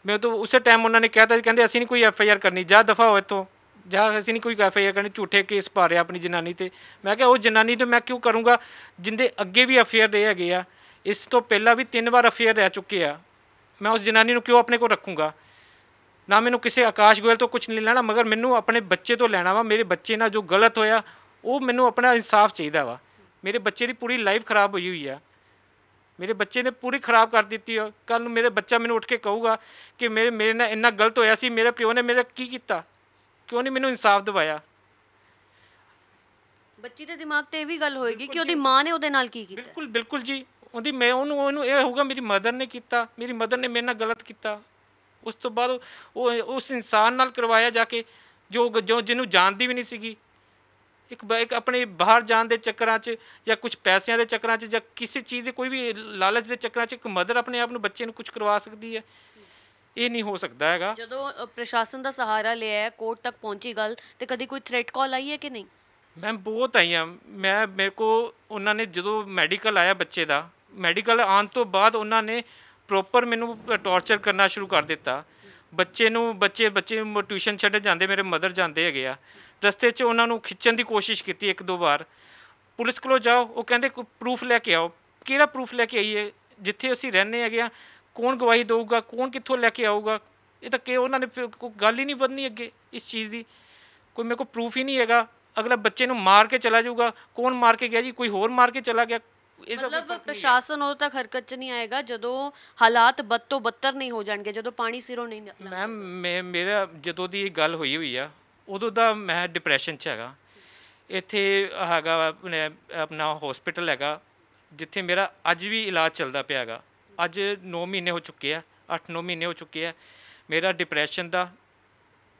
ਮੈਂ ਤਾਂ ਉਸੇ ਟਾਈਮ ਉਹਨਾਂ ਨੇ ਕਹਿਤਾ ਕਹਿੰਦੇ ਅਸੀਂ ਨਹੀਂ ਕੋਈ ਐਫ ਆਈ ਆਰ ਕਰਨੀ ਜਾਂ ਦਫਾ ਹੋਏ ਤੋਂ ਜਾਂ ਅਸੀਂ ਨਹੀਂ ਕੋਈ ਐਫ ਆਈ ਆਰ ਕਰਨੀ ਝੂਠੇ ਕੇਸ ਪਾ ਰਿਹਾ ਆਪਣੀ ਜਨਾਨੀ ਤੇ ਮੈਂ ਕਿਹਾ ਉਹ ਜਨਾਨੀ ਤੇ ਮੈਂ ਕਿਉਂ ਕਰੂੰਗਾ ਜਿੰਦੇ ਅੱਗੇ ਵੀ ਅਫੇਅਰ ਦੇ ਹੈਗੇ ਆ ਇਸ ਤੋਂ ਪਹਿਲਾਂ ਵੀ ਤਿੰਨ ਵਾਰ ਅਫੇਅਰ ਰਹਿ ਚੁੱਕੇ ਆ ਮੈਂ ਉਸ ਜਨਾਨੀ ਨੂੰ ਕਿਉਂ ਆਪਣੇ ਕੋਲ ਰੱਖੂੰਗਾ ਨਾ ਮੈਨੂੰ ਕਿਸੇ ਆਕਾਸ਼ ਗੋਇਲ ਤੋਂ ਕੁਝ ਨਹੀਂ ਲੈਣਾ ਮਗਰ ਮੈਨੂੰ ਆਪਣੇ ਬੱਚੇ ਤੋਂ ਲੈਣਾ ਵਾ ਮੇਰੇ ਬੱਚੇ ਨਾਲ ਜੋ ਗਲਤ ਹੋਇਆ ਉਹ ਮੈਨੂੰ ਆਪਣਾ ਇਨਸਾਫ ਚਾਹੀਦਾ ਵਾ ਮੇਰੇ ਬੱਚੇ ਦੀ ਪੂਰੀ ਲਾਈਫ ਖਰਾਬ ਹੋਈ ਹੋਈ ਆ ਮੇਰੇ ਬੱਚੇ ਨੇ ਪੂਰੀ ਖਰਾਬ ਕਰ ਦਿੱਤੀ ਹੈ ਕੱਲ ਨੂੰ ਮੇਰੇ ਬੱਚਾ ਮੈਨੂੰ ਉੱਠ ਕੇ ਕਹੂਗਾ ਕਿ ਮੇਰੇ ਮੇਰੇ ਨਾਲ ਇੰਨਾ ਗਲਤ ਹੋਇਆ ਸੀ ਮੇਰੇ ਪਿਓ ਨੇ ਮੇਰਾ ਕੀ ਕੀਤਾ ਕਿਉਂ ਨਹੀਂ ਮੈਨੂੰ ਇਨਸਾਫ ਦਿਵਾਇਆ ਬੱਚੀ ਦੇ ਦਿਮਾਗ ਤੇ ਇਹ ਵੀ ਗੱਲ ਹੋਏਗੀ ਕਿ ਉਹਦੀ ਮਾਂ ਨੇ ਉਹਦੇ ਨਾਲ ਕੀ ਕੀਤਾ ਬਿਲਕੁਲ ਬਿਲਕੁਲ ਜੀ ਉਹਦੀ ਮੈਂ ਉਹਨੂੰ ਉਹਨੂੰ ਇਹ ਹੋਊਗਾ ਮੇਰੀ ਮਦਰ ਨੇ ਕੀਤਾ ਮੇਰੀ ਮਦਰ ਨੇ ਮੇਰੇ ਨਾਲ ਗਲਤ ਕੀਤਾ ਉਸ ਤੋਂ ਬਾਅਦ ਉਹ ਉਸ ਇਨਸਾਨ ਨਾਲ ਕਰਵਾਇਆ ਜਾ ਕੇ ਜੋ ਜੋ ਜਿਹਨੂੰ ਜਾਣਦੀ ਵੀ ਨਹੀਂ ਸੀਗੀ ਇੱਕ ਇੱਕ ਆਪਣੇ ਬਾਹਰ ਜਾਣ ਦੇ ਚੱਕਰਾਂ 'ਚ ਜਾਂ ਕੁਝ ਪੈਸਿਆਂ ਦੇ ਚੱਕਰਾਂ 'ਚ ਜਾਂ ਕਿਸੇ ਚੀਜ਼ ਦੇ ਕੋਈ ਵੀ ਲਾਲਚ ਦੇ ਚੱਕਰਾਂ 'ਚ ਇੱਕ ਮਦਰ ਆਪਣੇ ਆਪ ਨੂੰ ਬੱਚੇ ਨੂੰ ਕੁਝ ਕਰਵਾ ਸਕਦੀ ਹੈ ਇਹ ਨਹੀਂ ਹੋ ਸਕਦਾ ਹੈਗਾ ਜਦੋਂ ਪ੍ਰਸ਼ਾਸਨ ਦਾ ਸਹਾਰਾ ਲਿਆ ਹੈ ਕੋਰਟ ਤੱਕ ਪਹੁੰਚੀ ਗੱਲ ਤੇ ਕਦੀ ਕੋਈ ਥ੍ਰੈਟ ਕਾਲ ਆਈ ਹੈ ਕਿ ਨਹੀਂ ਮੈਂ ਬਹੁਤ ਆਈਆਂ ਮੈਂ ਮੇਰੇ ਕੋ ਉਹਨਾਂ ਨੇ ਜਦੋਂ ਮੈਡੀਕਲ ਆਇਆ ਬੱਚੇ ਦਾ ਮੈਡੀਕਲ ਆਉਣ ਤੋਂ ਬਾਅਦ ਉਹਨਾਂ ਨੇ ਪ੍ਰੋਪਰ ਮੈਨੂੰ ਟੌਰਚਰ ਕਰਨਾ ਸ਼ੁਰੂ ਕਰ ਦਿੱਤਾ ਬੱਚੇ ਨੂੰ ਬੱਚੇ ਬੱਚੇ ਟਿਊਸ਼ਨ ਛੱਡ ਜਾਂਦੇ ਮੇਰੇ ਮਦਰ ਜਾਂਦੇ ਹੈਗੇ ਆ ਰਸਤੇ 'ਚ ਉਹਨਾਂ ਨੂੰ ਖਿੱਚਣ ਦੀ ਕੋਸ਼ਿਸ਼ ਕੀਤੀ ਇੱਕ ਦੋ ਵਾਰ ਪੁਲਿਸ ਕੋਲ ਜਾਓ ਉਹ ਕਹਿੰਦੇ ਕੋਈ ਪ੍ਰੂਫ ਲੈ ਕੇ ਆਓ ਕਿਹੜਾ ਪ੍ਰੂਫ ਲੈ ਕੇ ਆਈਏ ਜਿੱਥੇ ਅਸੀਂ ਰਹਿੰਦੇ ਹੈਗੇ ਆ ਕੌਣ ਗਵਾਹੀ ਦੇਊਗਾ ਕੌਣ ਕਿੱਥੋਂ ਲੈ ਕੇ ਆਊਗਾ ਇਹ ਤਾਂ ਕਿ ਉਹਨਾਂ ਨੇ ਕੋਈ ਗੱਲ ਹੀ ਨਹੀਂ ਬੰਦਨੀ ਅੱਗੇ ਇਸ ਚੀਜ਼ ਦੀ ਕੋਈ ਮੇਰੇ ਕੋਲ ਪ੍ਰੂਫ ਹੀ ਨਹੀਂ ਹੈਗਾ ਅਗਲਾ ਬੱਚੇ ਨੂੰ ਮਾਰ ਕੇ ਚਲਾ ਜਾਊਗਾ ਕੌਣ ਮਾਰ ਕੇ ਗਿਆ ਜੀ ਕੋਈ ਹੋਰ ਮਾਰ ਕੇ ਚਲਾ ਗਿਆ ਮਤਲਬ ਪ੍ਰਸ਼ਾਸਨ ਉਹ ਤੱਕ ਹਰਕਤ 'ਚ ਨਹੀਂ ਆਏਗਾ ਜਦੋਂ ਹਾਲਾਤ ਬਦ ਤੋਂ ਬੱਤਰ ਨਹੀਂ ਹੋ ਜਾਣਗੇ ਜਦੋਂ ਪਾਣੀ ਸਿਰੋਂ ਨਹੀਂ ਮੈਮ ਮੇਰਾ ਜਦੋਂ ਦੀ ਗੱਲ ਹੋਈ ਹੋਈ ਆ ਉਦੋਂ ਦਾ ਮੈਂ ਡਿਪਰੈਸ਼ਨ 'ਚ ਹੈਗਾ ਇੱਥੇ ਹੈਗਾ ਆਪਣਾ ਹਸਪੀਟਲ ਹੈਗਾ ਜਿੱਥੇ ਮੇਰਾ ਅੱਜ ਵੀ ਇਲਾਜ ਚੱਲਦਾ ਪਿਆ ਹੈਗਾ ਅੱਜ 9 ਮਹੀਨੇ ਹੋ ਚੁੱਕੇ ਆ 8-9 ਮਹੀਨੇ ਹੋ ਚੁੱਕੇ ਆ ਮੇਰਾ ਡਿਪਰੈਸ਼ਨ ਦਾ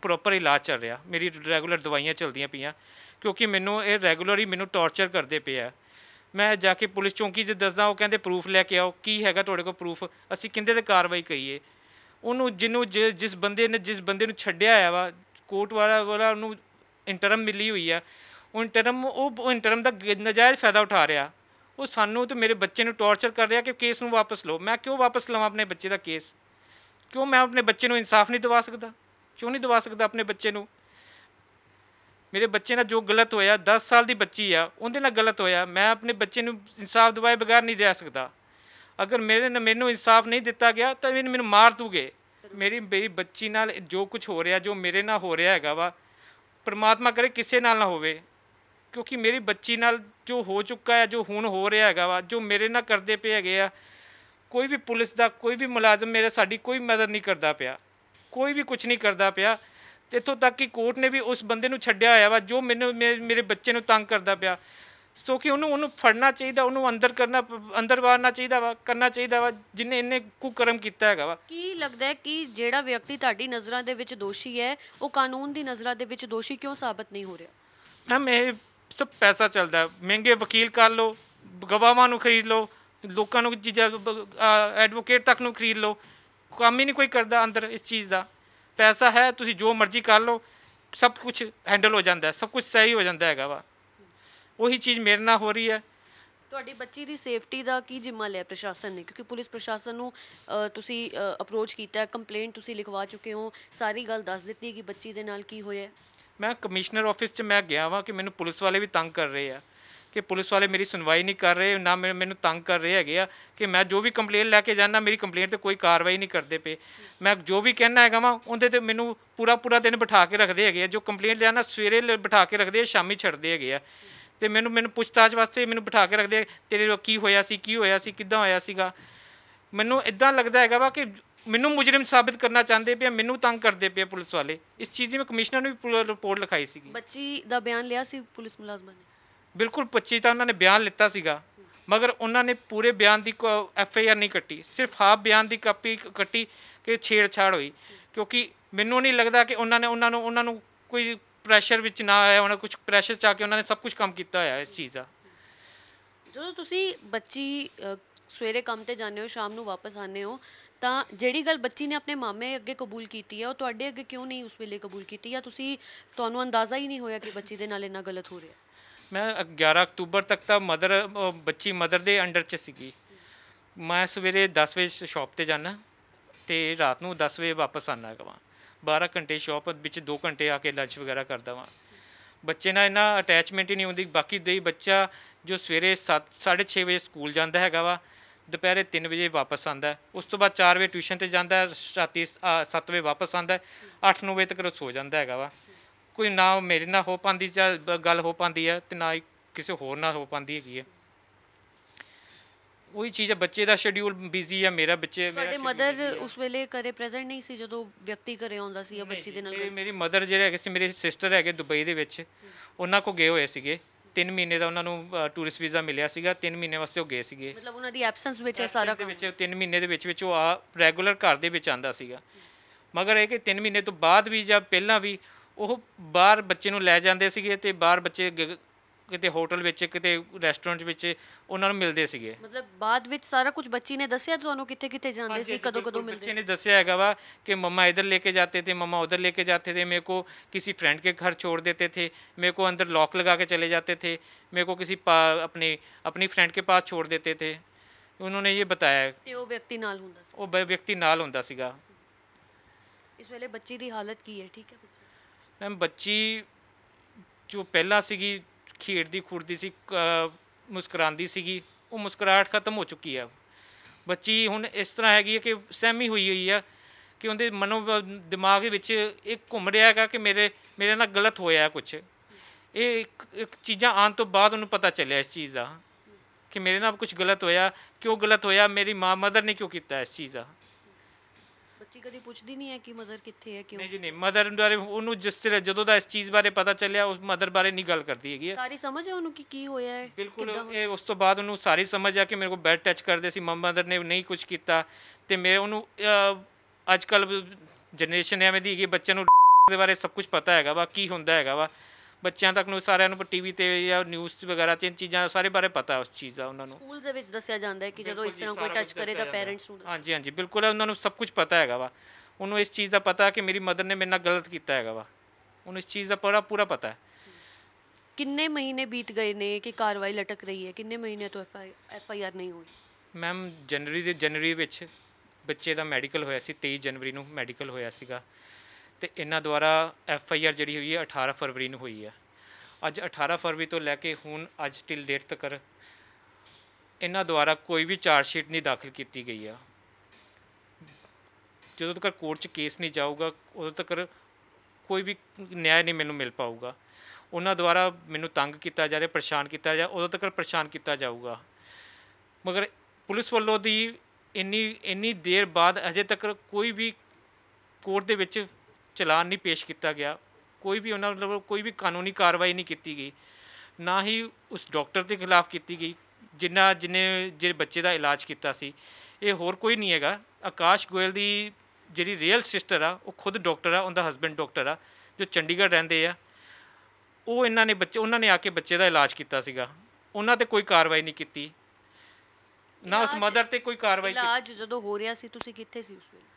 ਪ੍ਰੋਪਰ ਇਲਾਜ ਚੱਲ ਰਿਹਾ ਮੇਰੀ ਰੈਗੂਲਰ ਦਵਾਈਆਂ ਚਲਦੀਆਂ ਪਈਆਂ ਕਿਉਂਕਿ ਮੈਨੂੰ ਇਹ ਰੈਗੂਲਰ ਹੀ ਮੈਨੂੰ ਟੌਰਚਰ ਕਰਦੇ ਪਿਆ ਮੈਂ ਜਾ ਕੇ ਪੁਲਿਸ ਚੌਂਕੀ 'ਚ ਦੱਸਦਾ ਉਹ ਕਹਿੰਦੇ ਪ੍ਰੂਫ ਲੈ ਕੇ ਆਓ ਕੀ ਹੈਗਾ ਤੁਹਾਡੇ ਕੋਲ ਪ੍ਰੂਫ ਅਸੀਂ ਕਿੰਦੇ ਤੇ ਕਾਰਵਾਈ ਕਰੀਏ ਉਹਨੂੰ ਜਿਹਨੂੰ ਜਿਸ ਬੰਦੇ ਨੇ ਜਿਸ ਬੰਦੇ ਨੂੰ ਛੱਡਿਆ ਆ ਵਾ ਕੋਰਟ ਵਾਲਾ ਵਾਲਾ ਉਹਨੂੰ ਇੰਟਰਮ ਮਿਲੀ ਹੋਈ ਆ ਉਹ ਇੰਟਰਮ ਉਹ ਇੰਟਰਮ ਦਾ ਨਜਾਇਜ਼ ਫਾਇਦਾ ਉਠਾ ਰਿਹਾ ਉਹ ਸਾਨੂੰ ਤੇ ਮੇਰੇ ਬੱਚੇ ਨੂੰ ਟੌਰਚਰ ਕਰ ਰਿਹਾ ਕਿ ਕੇਸ ਨੂੰ ਵਾਪਸ ਲਓ ਮੈਂ ਕਿਉਂ ਵਾਪਸ ਲਵਾਂ ਆਪਣੇ ਬੱਚੇ ਦਾ ਕੇਸ ਕਿਉਂ ਮੈਂ ਆਪਣੇ ਬੱਚੇ ਨੂੰ ਇਨਸਾਫ ਨਹੀਂ ਦਿਵਾ ਸਕਦਾ ਕਿਉਂ ਨਹੀਂ ਦਿਵਾ ਸਕਦਾ ਆਪਣੇ ਬੱਚੇ ਨੂੰ ਮੇਰੇ ਬੱਚੇ ਨਾਲ ਜੋ ਗਲਤ ਹੋਇਆ 10 ਸਾਲ ਦੀ ਬੱਚੀ ਆ ਉਹਦੇ ਨਾਲ ਗਲਤ ਹੋਇਆ ਮੈਂ ਆਪਣੇ ਬੱਚੇ ਨੂੰ ਇਨਸਾਫ ਦਿਵਾਏ ਬਗੈਰ ਨਹੀਂ ਦੇ ਸਕਦਾ ਅਗਰ ਮੇਰੇ ਨੇ ਮੈਨੂੰ ਇਨਸਾਫ ਨਹੀਂ ਦਿੱਤਾ ਗਿਆ ਤਾਂ ਇਹ ਮੈਨੂੰ ਮਾਰ ਦੂਗੇ ਮੇਰੀ ਮੇਰੀ ਬੱਚੀ ਨਾਲ ਜੋ ਕੁਝ ਹੋ ਰਿਹਾ ਜੋ ਮੇਰੇ ਨਾਲ ਹੋ ਰਿਹਾ ਹੈਗਾ ਵਾ ਪ੍ਰਮਾਤਮਾ ਕਰੇ ਕਿਸੇ ਨਾਲ ਨਾ ਹੋਵੇ ਕਿਉਂਕਿ ਮੇਰੀ ਬੱਚੀ ਨਾਲ ਜੋ ਹੋ ਚੁੱਕਾ ਹੈ ਜੋ ਹੁਣ ਹੋ ਰਿਹਾ ਹੈਗਾ ਵਾ ਜੋ ਮੇਰੇ ਨਾਲ ਕਰਦੇ ਪਏ ਹੈਗੇ ਆ ਕੋਈ ਵੀ ਪੁਲਿਸ ਦਾ ਕੋਈ ਵੀ ਮੁਲਾਜ਼ਮ ਮੇਰੇ ਸਾਡੀ ਕੋਈ ਮਦਦ ਨਹੀਂ ਕਰਦਾ ਪਿਆ ਕੋਈ ਵੀ ਕੁਝ ਨਹੀਂ ਕਰਦਾ ਪਿਆ ਇਥੋਂ ਤੱਕ ਕਿ ਕੋਰਟ ਨੇ ਵੀ ਉਸ ਬੰਦੇ ਨੂੰ ਛੱਡਿਆ ਹੋਇਆ ਵਾ ਜੋ ਮੈਨੂੰ ਮੇਰੇ ਬੱਚੇ ਨੂੰ ਤੰਗ ਕਰਦਾ ਪਿਆ ਸੋ ਕਿ ਉਹਨੂੰ ਉਹਨੂੰ ਫੜਨਾ ਚਾਹੀਦਾ ਉਹਨੂੰ ਅੰਦਰ ਕਰਨਾ ਅੰਦਰ ਵਾਰਨਾ ਚਾਹੀਦਾ ਵਾ ਕਰਨਾ ਚਾਹੀਦਾ ਵਾ ਜਿਨੇ ਇਹਨੇ ਕੁਕਰਮ ਕੀਤਾ ਹੈਗਾ ਵਾ ਕੀ ਲੱਗਦਾ ਹੈ ਕਿ ਜਿਹੜਾ ਵਿਅਕਤੀ ਤੁਹਾਡੀ ਨਜ਼ਰਾਂ ਦੇ ਵਿੱਚ ਦੋਸ਼ੀ ਹੈ ਉਹ ਕਾਨੂੰਨ ਦੀ ਨਜ਼ਰਾਂ ਦੇ ਵਿੱਚ ਦੋਸ਼ੀ ਕਿਉਂ ਸਾਬਤ ਨਹੀਂ ਹੋ ਰਿਹਾ ਮੈਮ ਇਹ ਸਭ ਪੈਸਾ ਚੱਲਦਾ ਮਹਿੰਗੇ ਵਕੀਲ ਕਰ ਲਓ ਗਵਾਹਾਂ ਨੂੰ ਖਰੀਦ ਲਓ ਲੋਕਾਂ ਨੂੰ ਚੀਜ਼ਾਂ ਐਡਵੋਕੇਟ ਤੱਕ ਨੂੰ ਖਰੀਦ ਲਓ ਕੰਮ ਹੀ ਨਹੀਂ ਕੋਈ ਕਰਦਾ ਅੰਦਰ ਇਸ ਚੀਜ਼ ਦਾ ਪੈਸਾ ਹੈ ਤੁਸੀਂ ਜੋ ਮਰਜ਼ੀ ਕਰ ਲਓ ਸਭ ਕੁਝ ਹੈਂਡਲ ਹੋ ਜਾਂਦਾ ਸਭ ਕੁਝ ਸਹੀ ਹੋ ਜਾਂਦਾ ਹੈਗਾ ਵਾ ਉਹੀ ਚੀਜ਼ ਮੇਰੇ ਨਾਲ ਹੋ ਰਹੀ ਹੈ ਤੁਹਾਡੀ ਬੱਚੀ ਦੀ ਸੇਫਟੀ ਦਾ ਕੀ ਜ਼ਿੰਮਾ ਲਿਆ ਪ੍ਰਸ਼ਾਸਨ ਨੇ ਕਿਉਂਕਿ ਪੁਲਿਸ ਪ੍ਰਸ਼ਾਸਨ ਨੂੰ ਤੁਸੀਂ ਅਪਰੋਚ ਕੀਤਾ ਕੰਪਲੇਂਟ ਤੁਸੀਂ ਲਿਖਵਾ ਚੁੱਕੇ ਹੋ ਸਾਰੀ ਗੱਲ ਦੱਸ ਦਿੱਤੀ ਹੈ ਕਿ ਬੱਚੀ ਦੇ ਨਾਲ ਕੀ ਹੋਇਆ ਮੈਂ ਕਮਿਸ਼ਨਰ ਆਫਿਸ 'ਚ ਮੈਂ ਗਿਆ ਵਾਂ ਕਿ ਮੈਨੂੰ ਪੁਲਿਸ ਵਾਲੇ ਵੀ ਤੰਗ ਕਰ ਰਹੇ ਆ ਕਿ ਪੁਲਿਸ ਵਾਲੇ ਮੇਰੀ ਸੁਣਵਾਈ ਨਹੀਂ ਕਰ ਰਹੇ ਨਾ ਮੈਨੂੰ ਤੰਗ ਕਰ ਰਹੇ ਹੈਗੇ ਆ ਕਿ ਮੈਂ ਜੋ ਵੀ ਕੰਪਲੇਂਟ ਲੈ ਕੇ ਜਾਣਾ ਮੇਰੀ ਕੰਪਲੇਂਟ ਤੇ ਕੋਈ ਕਾਰਵਾਈ ਨਹੀਂ ਕਰਦੇ ਪਏ ਮੈਂ ਜੋ ਵੀ ਕਹਿਣਾ ਹੈਗਾ ਵਾਂ ਉਹਦੇ ਤੇ ਮੈਨੂੰ ਪੂਰਾ ਪੂਰਾ ਦਿਨ ਬਿਠਾ ਕੇ ਰੱਖਦੇ ਹੈਗੇ ਆ ਜੋ ਕੰਪਲੇਂਟ ਲੈਣਾ ਸਵੇਰੇ ਬਿਠਾ ਕੇ ਰੱਖਦੇ ਆ ਸ਼ਾਮੀ ਛੱਡਦੇ ਹੈਗੇ ਆ ਤੇ ਮੈਨੂੰ ਮੈਨੂੰ ਪੁੱਛਤਾਛ ਵਾਸਤੇ ਮੈਨੂੰ ਬਿਠਾ ਕੇ ਰੱਖਦੇ ਤੇਰੇ ਕੀ ਹੋਇਆ ਸੀ ਕੀ ਹੋਇਆ ਸੀ ਕਿੱਦਾਂ ਹੋਇਆ ਸੀਗਾ ਮੈਨੂੰ ਇਦਾਂ ਲੱਗਦਾ ਹੈਗਾ ਵਾ ਕਿ ਮੈਨੂੰ ਮੁਜਰਮ ਸਾਬਤ ਕਰਨਾ ਚਾਹੁੰਦੇ ਪਿਆ ਮੈਨੂੰ ਤੰਗ ਕਰਦੇ ਪਿਆ ਪੁਲਿਸ ਵਾਲੇ ਇਸ ਚੀਜ਼ ਦੀ ਮੈਂ ਕਮਿਸ਼ਨਰ ਨੂੰ ਵੀ ਰਿਪੋਰਟ ਲਿਖਾਈ ਸੀਗੀ ਬੱਚੀ ਦਾ ਬਿਆਨ ਲਿਆ ਸੀ ਪੁਲਿਸ ਮੁਲਾਜ਼ਮਾਂ ਨੇ ਬਿਲਕੁਲ ਬੱਚੀ ਤਾਂ ਉਹਨਾਂ ਨੇ ਬਿਆਨ ਲਿੱਤਾ ਸੀਗਾ ਮਗਰ ਉਹਨਾਂ ਨੇ ਪੂਰੇ ਬਿਆਨ ਦੀ ਐਫ ਆਈ ਆਰ ਨਹੀਂ ਕੱਟੀ ਸਿਰਫ ਹਾਫ ਬਿਆਨ ਦੀ ਕਾਪੀ ਕੱਟੀ ਕਿ ਛੇੜਛਾੜ ਹੋਈ ਕਿਉਂਕਿ ਮੈਨੂੰ ਨਹੀਂ ਲੱਗਦਾ ਕਿ ਉਹਨਾਂ ਨੇ ਉਹਨਾਂ ਨੂੰ ਉਹਨਾਂ ਨੂੰ ਕੋਈ ਪ੍ਰੈਸ਼ਰ ਵਿੱਚ ਨਾ ਆਇਆ ਉਹਨਾਂ ਕੁਝ ਪ੍ਰੈਸ਼ਰ ਚਾ ਕੇ ਉਹਨਾਂ ਨੇ ਸਭ ਕੁਝ ਕੰਮ ਕੀਤਾ ਹੋਇਆ ਇਸ ਚੀਜ਼ ਦਾ ਜਦੋਂ ਤੁਸੀਂ ਬੱਚੀ ਸਵੇਰੇ ਕੰਮ ਤੇ ਜਾਂਦੇ ਹੋ ਸ਼ਾਮ ਨੂੰ ਵਾਪਸ ਆਨੇ ਹੋ ਤਾਂ ਜਿਹੜੀ ਗੱਲ ਬੱਚੀ ਨੇ ਆਪਣੇ ਮਾਮੇ ਅੱਗੇ ਕਬੂਲ ਕੀਤੀ ਹੈ ਉਹ ਤੁਹਾਡੇ ਅੱਗੇ ਕਿਉਂ ਨਹੀਂ ਉਸ ਵੇਲੇ ਕਬੂਲ ਕੀਤੀ ਜਾਂ ਤੁਸੀਂ ਤੁਹਾਨੂੰ ਅੰਦਾਜ਼ਾ ਹੀ ਨਹੀਂ ਹੋਇਆ ਕਿ ਬੱਚੀ ਦੇ ਨਾਲ ਇੰਨਾ ਗਲਤ ਹੋ ਰਿਹਾ ਮੈਂ 11 ਅਕਤੂਬਰ ਤੱਕ ਤਾਂ ਮਦਰ ਬੱਚੀ ਮਦਰ ਦੇ ਅੰਡਰ 'ਚ ਸੀਗੀ ਮੈਂ ਸਵੇਰੇ 10 ਵਜੇ ਸ਼ਾਪ ਤੇ ਜਾਣਾ ਤੇ ਰਾਤ ਨੂੰ 10 ਵਜੇ ਵਾਪਸ ਆਣਾ ਕਵਾਂ 12 ਘੰਟੇ ਸ਼ਾਪ ਵਿੱਚ 2 ਘੰਟੇ ਆ ਕੇ ਲੰਚ ਵਗੈਰਾ ਕਰਦਾ ਵਾਂ ਬੱਚੇ ਨਾਲ ਇਹਨਾਂ ਅਟੈਚਮੈਂਟ ਹੀ ਨਹੀਂ ਹੁੰਦੀ ਬਾਕੀ ਦੇ ਬੱਚਾ ਜੋ ਸਵੇਰੇ 7 6:30 ਵਜੇ ਸਕੂਲ ਜਾਂਦਾ ਹੈਗਾ ਵਾ ਦੁਪਹਿਰੇ 3 ਵਜੇ ਵਾਪਸ ਆਂਦਾ ਉਸ ਤੋਂ ਬਾਅਦ 4 ਵਜੇ ਟਿਊਸ਼ਨ ਤੇ ਜਾਂਦਾ ਰਾਤੀ 7 ਵਜੇ ਵਾਪਸ ਆਂਦਾ 8-9 ਵਜੇ ਤੱਕ ਸੋ ਜਾਂਦਾ ਹੈਗਾ ਵਾ ਕੋਈ ਨਾ ਮੇਰੇ ਨਾਲ ਹੋ ਪਾਂਦੀ ਜਾਂ ਗੱਲ ਹੋ ਪਾਂਦੀ ਹੈ ਤੇ ਨਾ ਹੀ ਕਿਸੇ ਹੋਰ ਨਾਲ ਹੋ ਪਾਂਦੀ ਹੈਗੀ ਹੈ ਉਹੀ ਚੀਜ਼ ਹੈ ਬੱਚੇ ਦਾ ਸ਼ਡਿਊਲ ਬਿਜ਼ੀ ਹੈ ਮੇਰਾ ਬੱਚੇ ਮੇਰਾ ਮਦਰ ਉਸ ਵੇਲੇ ਕਰੇ ਪ੍ਰੈਜ਼ੈਂਟ ਨਹੀਂ ਸੀ ਜਦੋਂ ਵਿਅਕਤੀ ਕਰੇ ਆਉਂਦਾ ਸੀ ਜਾਂ ਬੱਚੀ ਦੇ ਨਾਲ ਮੇਰੀ ਮਦਰ ਜਿਹੜੇ ਹੈਗੇ ਸੀ ਮੇਰੇ ਸਿਸਟਰ ਹੈਗੇ ਦੁਬਈ ਦੇ ਵਿੱਚ ਉਹਨਾਂ ਕੋ ਗਏ ਹੋਏ ਸੀਗੇ 3 ਮਹੀਨੇ ਦਾ ਉਹਨਾਂ ਨੂੰ ਟੂਰਿਸਟ ਵੀਜ਼ਾ ਮਿਲਿਆ ਸੀਗਾ 3 ਮਹੀਨੇ ਵਾਸਤੇ ਉਹ ਗਏ ਸੀਗੇ ਮਤਲਬ ਉਹਨਾਂ ਦੀ ਐਬਸੈਂਸ ਵਿੱਚ ਇਹ ਸਾਰਾ ਕੰਮ ਵਿੱਚ 3 ਮਹੀਨੇ ਦੇ ਵਿੱਚ ਵਿੱਚ ਉਹ ਆ ਰੈਗੂਲਰ ਘਰ ਦੇ ਵਿੱਚ ਆਂਦਾ ਸੀਗਾ ਮਗਰ ਇਹ ਕਿ 3 ਮਹੀਨੇ ਤੋਂ ਬਾਅਦ ਵੀ ਜਾਂ ਪਹਿਲਾਂ ਵੀ ਉਹ ਬਾਹਰ ਬੱਚੇ ਨੂੰ ਲੈ ਜਾਂਦੇ ਸੀਗੇ ਤੇ ਬਾਹਰ ਬੱਚੇ ਕਿਤੇ ਹੋਟਲ ਵਿੱਚ ਕਿਤੇ ਰੈਸਟੋਰੈਂਟ ਵਿੱਚ ਉਹਨਾਂ ਨੂੰ ਮਿਲਦੇ ਸੀਗੇ ਮਤਲਬ ਬਾਅਦ ਵਿੱਚ ਸਾਰਾ ਕੁਝ ਬੱਚੀ ਨੇ ਦੱਸਿਆ ਤੁਹਾਨੂੰ ਕਿੱਥੇ ਕਿੱਥੇ ਜਾਂਦੇ ਸੀ ਕਦੋਂ ਕਦੋਂ ਮਿਲਦੇ ਬੱਚੇ ਨੇ ਦੱਸਿਆ ਹੈਗਾ ਵਾ ਕਿ ਮਮਾ ਇਧਰ ਲੈ ਕੇ ਜਾਂਦੇ ਤੇ ਮਮਾ ਉਧਰ ਲੈ ਕੇ ਜਾਂਦੇ ਤੇ ਮੇਰੇ ਕੋ ਕਿਸੇ ਫਰੈਂਡ ਕੇ ਘਰ ਛੋੜ ਦਿੰਦੇ ਤੇ ਮੇਰੇ ਕੋ ਅੰਦਰ ਲੌਕ ਲਗਾ ਕੇ ਚਲੇ ਜਾਂਦੇ ਤੇ ਮੇਰੇ ਕੋ ਕਿਸੇ ਆਪਣੇ ਆਪਣੀ ਫਰੈਂਡ ਕੇ ਪਾਸ ਛੋੜ ਦਿੰਦੇ ਤੇ ਉਹਨਾਂ ਨੇ ਇਹ ਬਤਾਇਆ ਤੇ ਉਹ ਵਿਅਕਤੀ ਨਾਲ ਹੁੰਦਾ ਸੀ ਉਹ ਵਿਅਕਤੀ ਨਾਲ ਹੁੰਦਾ ਸੀਗਾ ਇਸ ਵੇਲੇ ਬੱਚੀ ਦੀ ਹਾਲਤ ਕੀ ਹੈ ਠੀਕ ਹੈ ਮੈਮ ਬੱਚੀ ਜੋ ਪਹਿਲਾਂ ਸੀਗੀ ਖੇਡਦੀ ਖੁਰਦੀ ਸੀ ਮੁਸਕਰਾਉਂਦੀ ਸੀਗੀ ਉਹ ਮੁਸਕਰਾਹਟ ਖਤਮ ਹੋ ਚੁੱਕੀ ਆ ਬੱਚੀ ਹੁਣ ਇਸ ਤਰ੍ਹਾਂ ਹੈਗੀ ਹੈ ਕਿ ਸਹਿਮੀ ਹੋਈ ਹੋਈ ਆ ਕਿ ਉਹਦੇ ਮਨੋ ਦਿਮਾਗ ਵਿੱਚ ਇਹ ਘੁੰਮ ਰਿਹਾ ਹੈਗਾ ਕਿ ਮੇਰੇ ਮੇਰੇ ਨਾਲ ਗਲਤ ਹੋਇਆ ਕੁਝ ਇਹ ਇੱਕ ਚੀਜ਼ਾਂ ਆਉਣ ਤੋਂ ਬਾਅਦ ਉਹਨੂੰ ਪਤਾ ਚੱਲਿਆ ਇਸ ਚੀਜ਼ ਦਾ ਕਿ ਮੇਰੇ ਨਾਲ ਕੁਝ ਗਲਤ ਹੋਇਆ ਕਿਉਂ ਗਲਤ ਹੋਇਆ ਮੇਰੀ ਮਾਂ ਮਦਰ ਨੇ ਕਿਉਂ ਕੀਤਾ ਇਸ ਚੀਜ਼ ਦਾ ਬੱਚੀ ਕਦੀ ਪੁੱਛਦੀ ਨਹੀਂ ਹੈ ਕਿ ਮਦਰ ਕਿੱਥੇ ਹੈ ਕਿਉਂ ਨਹੀਂ ਜੀ ਨਹੀਂ ਮਦਰ ਬਾਰੇ ਉਹਨੂੰ ਜਿਸ ਤਰ੍ਹਾਂ ਜਦੋਂ ਦਾ ਇਸ ਚੀਜ਼ ਬਾਰੇ ਪਤਾ ਚੱਲਿਆ ਉਸ ਮਦਰ ਬਾਰੇ ਨਹੀਂ ਗੱਲ ਕਰਦੀ ਹੈਗੀ ਸਾਰੀ ਸਮਝ ਹੈ ਉਹਨੂੰ ਕਿ ਕੀ ਹੋਇਆ ਹੈ ਬਿਲਕੁਲ ਇਹ ਉਸ ਤੋਂ ਬਾਅਦ ਉਹਨੂੰ ਸਾਰੀ ਸਮਝ ਆ ਕਿ ਮੇਰੇ ਕੋ ਬੈਡ ਟੱਚ ਕਰਦੇ ਸੀ ਮੰਮਾ ਮਦਰ ਨੇ ਨਹੀਂ ਕੁਝ ਕੀਤਾ ਤੇ ਮੈਂ ਉਹਨੂੰ ਅੱਜ ਕੱਲ ਜਨਰੇਸ਼ਨ ਐਵੇਂ ਦੀ ਹੈਗੀ ਬੱਚੇ ਨੂੰ ਦੇ ਬਾਰੇ ਸਭ ਕੁਝ ਪਤਾ ਹੈਗਾ ਵਾ ਕੀ ਹੁੰਦਾ ਹੈਗਾ ਵਾ ਬੱਚਿਆਂ ਤੱਕ ਨੂੰ ਸਾਰਿਆਂ ਨੂੰ ਟੀਵੀ ਤੇ ਜਾਂ ਨਿਊਜ਼ ਵਗੈਰਾ ਤੇ ਚੀਜ਼ਾਂ ਸਾਰੇ ਬਾਰੇ ਪਤਾ ਉਸ ਚੀਜ਼ ਦਾ ਉਹਨਾਂ ਨੂੰ ਸਕੂਲ ਦੇ ਵਿੱਚ ਦੱਸਿਆ ਜਾਂਦਾ ਹੈ ਕਿ ਜਦੋਂ ਇਸ ਤਰ੍ਹਾਂ ਕੋਈ ਟੱਚ ਕਰੇ ਤਾਂ ਪੇਰੈਂਟਸ ਨੂੰ ਹਾਂਜੀ ਹਾਂਜੀ ਬਿਲਕੁਲ ਉਹਨਾਂ ਨੂੰ ਸਭ ਕੁਝ ਪਤਾ ਹੈਗਾ ਵਾ ਉਹਨੂੰ ਇਸ ਚੀਜ਼ ਦਾ ਪਤਾ ਕਿ ਮੇਰੀ ਮਦਰ ਨੇ ਮੇਰੇ ਨਾਲ ਗਲਤ ਕੀਤਾ ਹੈਗਾ ਵਾ ਉਹਨੂੰ ਇਸ ਚੀਜ਼ ਦਾ ਪੂਰਾ ਪੂਰਾ ਪਤਾ ਹੈ ਕਿੰਨੇ ਮਹੀਨੇ ਬੀਤ ਗਏ ਨੇ ਕਿ ਕਾਰਵਾਈ ਲਟਕ ਰਹੀ ਹੈ ਕਿੰਨੇ ਮਹੀਨੇ ਤੋਂ ਐਫ ਆਈ ਆਰ ਨਹੀਂ ਹੋਈ ਮੈਮ ਜਨਵਰੀ ਦੇ ਜਨਵਰੀ ਵਿੱਚ ਬੱਚੇ ਦਾ ਮੈਡੀਕਲ ਹੋਇਆ ਸੀ 23 ਜਨਵਰੀ ਨੂੰ ਮੈਡੀਕਲ ਹੋਇਆ ਸੀਗਾ ਤੇ ਇਹਨਾਂ ਦੁਆਰਾ ਐਫ ਆਈ ਆਰ ਜਿਹੜੀ ਹੋਈ ਹੈ 18 ਫਰਵਰੀ ਨੂੰ ਹੋਈ ਹੈ ਅੱਜ 18 ਫਰਵਰੀ ਤੋਂ ਲੈ ਕੇ ਹੁਣ ਅੱਜ ਟਿਲ ਡੇਟ ਤੱਕ ਇਹਨਾਂ ਦੁਆਰਾ ਕੋਈ ਵੀ ਚਾਰਜ ਸ਼ੀਟ ਨਹੀਂ ਦਾਖਲ ਕੀਤੀ ਗਈ ਆ ਜਦੋਂ ਤੱਕ ਕੋਰਟ 'ਚ ਕੇਸ ਨਹੀਂ ਜਾਊਗਾ ਉਦੋਂ ਤੱਕ ਕੋਈ ਵੀ ਨਿਆਂ ਨਹੀਂ ਮੈਨੂੰ ਮਿਲ ਪਾਊਗਾ ਉਹਨਾਂ ਦੁਆਰਾ ਮੈਨੂੰ ਤੰਗ ਕੀਤਾ ਜਾ ਰਿਹਾ ਪਰੇਸ਼ਾਨ ਕੀਤਾ ਜਾ ਉਦੋਂ ਤੱਕ ਪਰੇਸ਼ਾਨ ਕੀਤਾ ਜਾਊਗਾ ਮਗਰ ਪੁਲਿਸ ਵੱਲੋਂ ਦੀ ਇੰਨੀ ਇੰਨੀ ਦੇਰ ਬਾਅਦ ਅਜੇ ਤੱਕ ਕੋਈ ਵੀ ਕੋਰਟ ਦੇ ਵਿੱਚ ਚਲਾਨ ਨਹੀਂ ਪੇਸ਼ ਕੀਤਾ ਗਿਆ ਕੋਈ ਵੀ ਉਹਨਾਂ ਵੱਲੋਂ ਕੋਈ ਵੀ ਕਾਨੂੰਨੀ ਕਾਰਵਾਈ ਨਹੀਂ ਕੀਤੀ ਗਈ ਨਾ ਹੀ ਉਸ ਡਾਕਟਰ ਦੇ ਖਿਲਾਫ ਕੀਤੀ ਗਈ ਜਿੰਨਾ ਜਿਨੇ ਜਿਹੜੇ ਬੱਚੇ ਦਾ ਇਲਾਜ ਕੀਤਾ ਸੀ ਇਹ ਹੋਰ ਕੋਈ ਨਹੀਂ ਹੈਗਾ ਆਕਾਸ਼ ਗੋਇਲ ਦੀ ਜਿਹੜੀ ਰੀਅਲ ਸਿਸਟਰ ਆ ਉਹ ਖੁਦ ਡਾਕਟਰ ਆ ਉਹਦਾ ਹਸਬੰਡ ਡਾਕਟਰ ਆ ਜੋ ਚੰਡੀਗੜ੍ਹ ਰਹਿੰਦੇ ਆ ਉਹ ਇਹਨਾਂ ਨੇ ਬੱਚੇ ਉਹਨਾਂ ਨੇ ਆ ਕੇ ਬੱਚੇ ਦਾ ਇਲਾਜ ਕੀਤਾ ਸੀਗਾ ਉਹਨਾਂ ਤੇ ਕੋਈ ਕਾਰਵਾਈ ਨਹੀਂ ਕੀਤੀ ਨਾ ਉਸ ਮਦਰ ਤੇ ਕੋਈ ਕਾਰਵਾਈ ਕੀਤੀ ਇਲਾਜ ਜਦੋਂ ਹੋ ਰਿਹਾ ਸੀ ਤੁਸੀਂ ਕਿੱਥੇ ਸੀ ਉਸ ਵੇਲੇ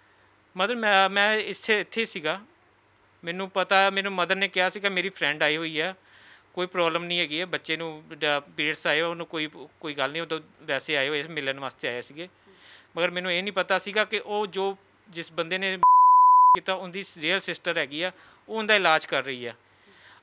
ਮਦਰ ਮੈਂ ਮੈਂ ਇੱਥੇ ਇੱਥੇ ਸੀਗਾ ਮੈਨੂੰ ਪਤਾ ਮੈਨੂੰ ਮਦਰ ਨੇ ਕਿਹਾ ਸੀਗਾ ਮੇਰੀ ਫਰੈਂਡ ਆਈ ਹੋਈ ਆ ਕੋਈ ਪ੍ਰੋਬਲਮ ਨਹੀਂ ਹੈਗੀ ਹੈ ਬੱਚੇ ਨੂੰ ਪੀਰੀਅਡਸ ਆਏ ਉਹਨੂੰ ਕੋਈ ਕੋਈ ਗੱਲ ਨਹੀਂ ਉਹ ਤਾਂ ਵੈਸੇ ਆਏ ਹੋਏ ਮਿਲਣ ਵਾਸਤੇ ਆਏ ਸੀਗੇ ਮਗਰ ਮੈਨੂੰ ਇਹ ਨਹੀਂ ਪਤਾ ਸੀਗਾ ਕਿ ਉਹ ਜੋ ਜਿਸ ਬੰਦੇ ਨੇ ਕੀਤਾ ਉਹਦੀ ਰੀਅਲ ਸਿਸਟਰ ਹੈਗੀ ਆ ਉਹ ਉਹਦਾ ਇਲਾਜ ਕਰ ਰਹੀ ਆ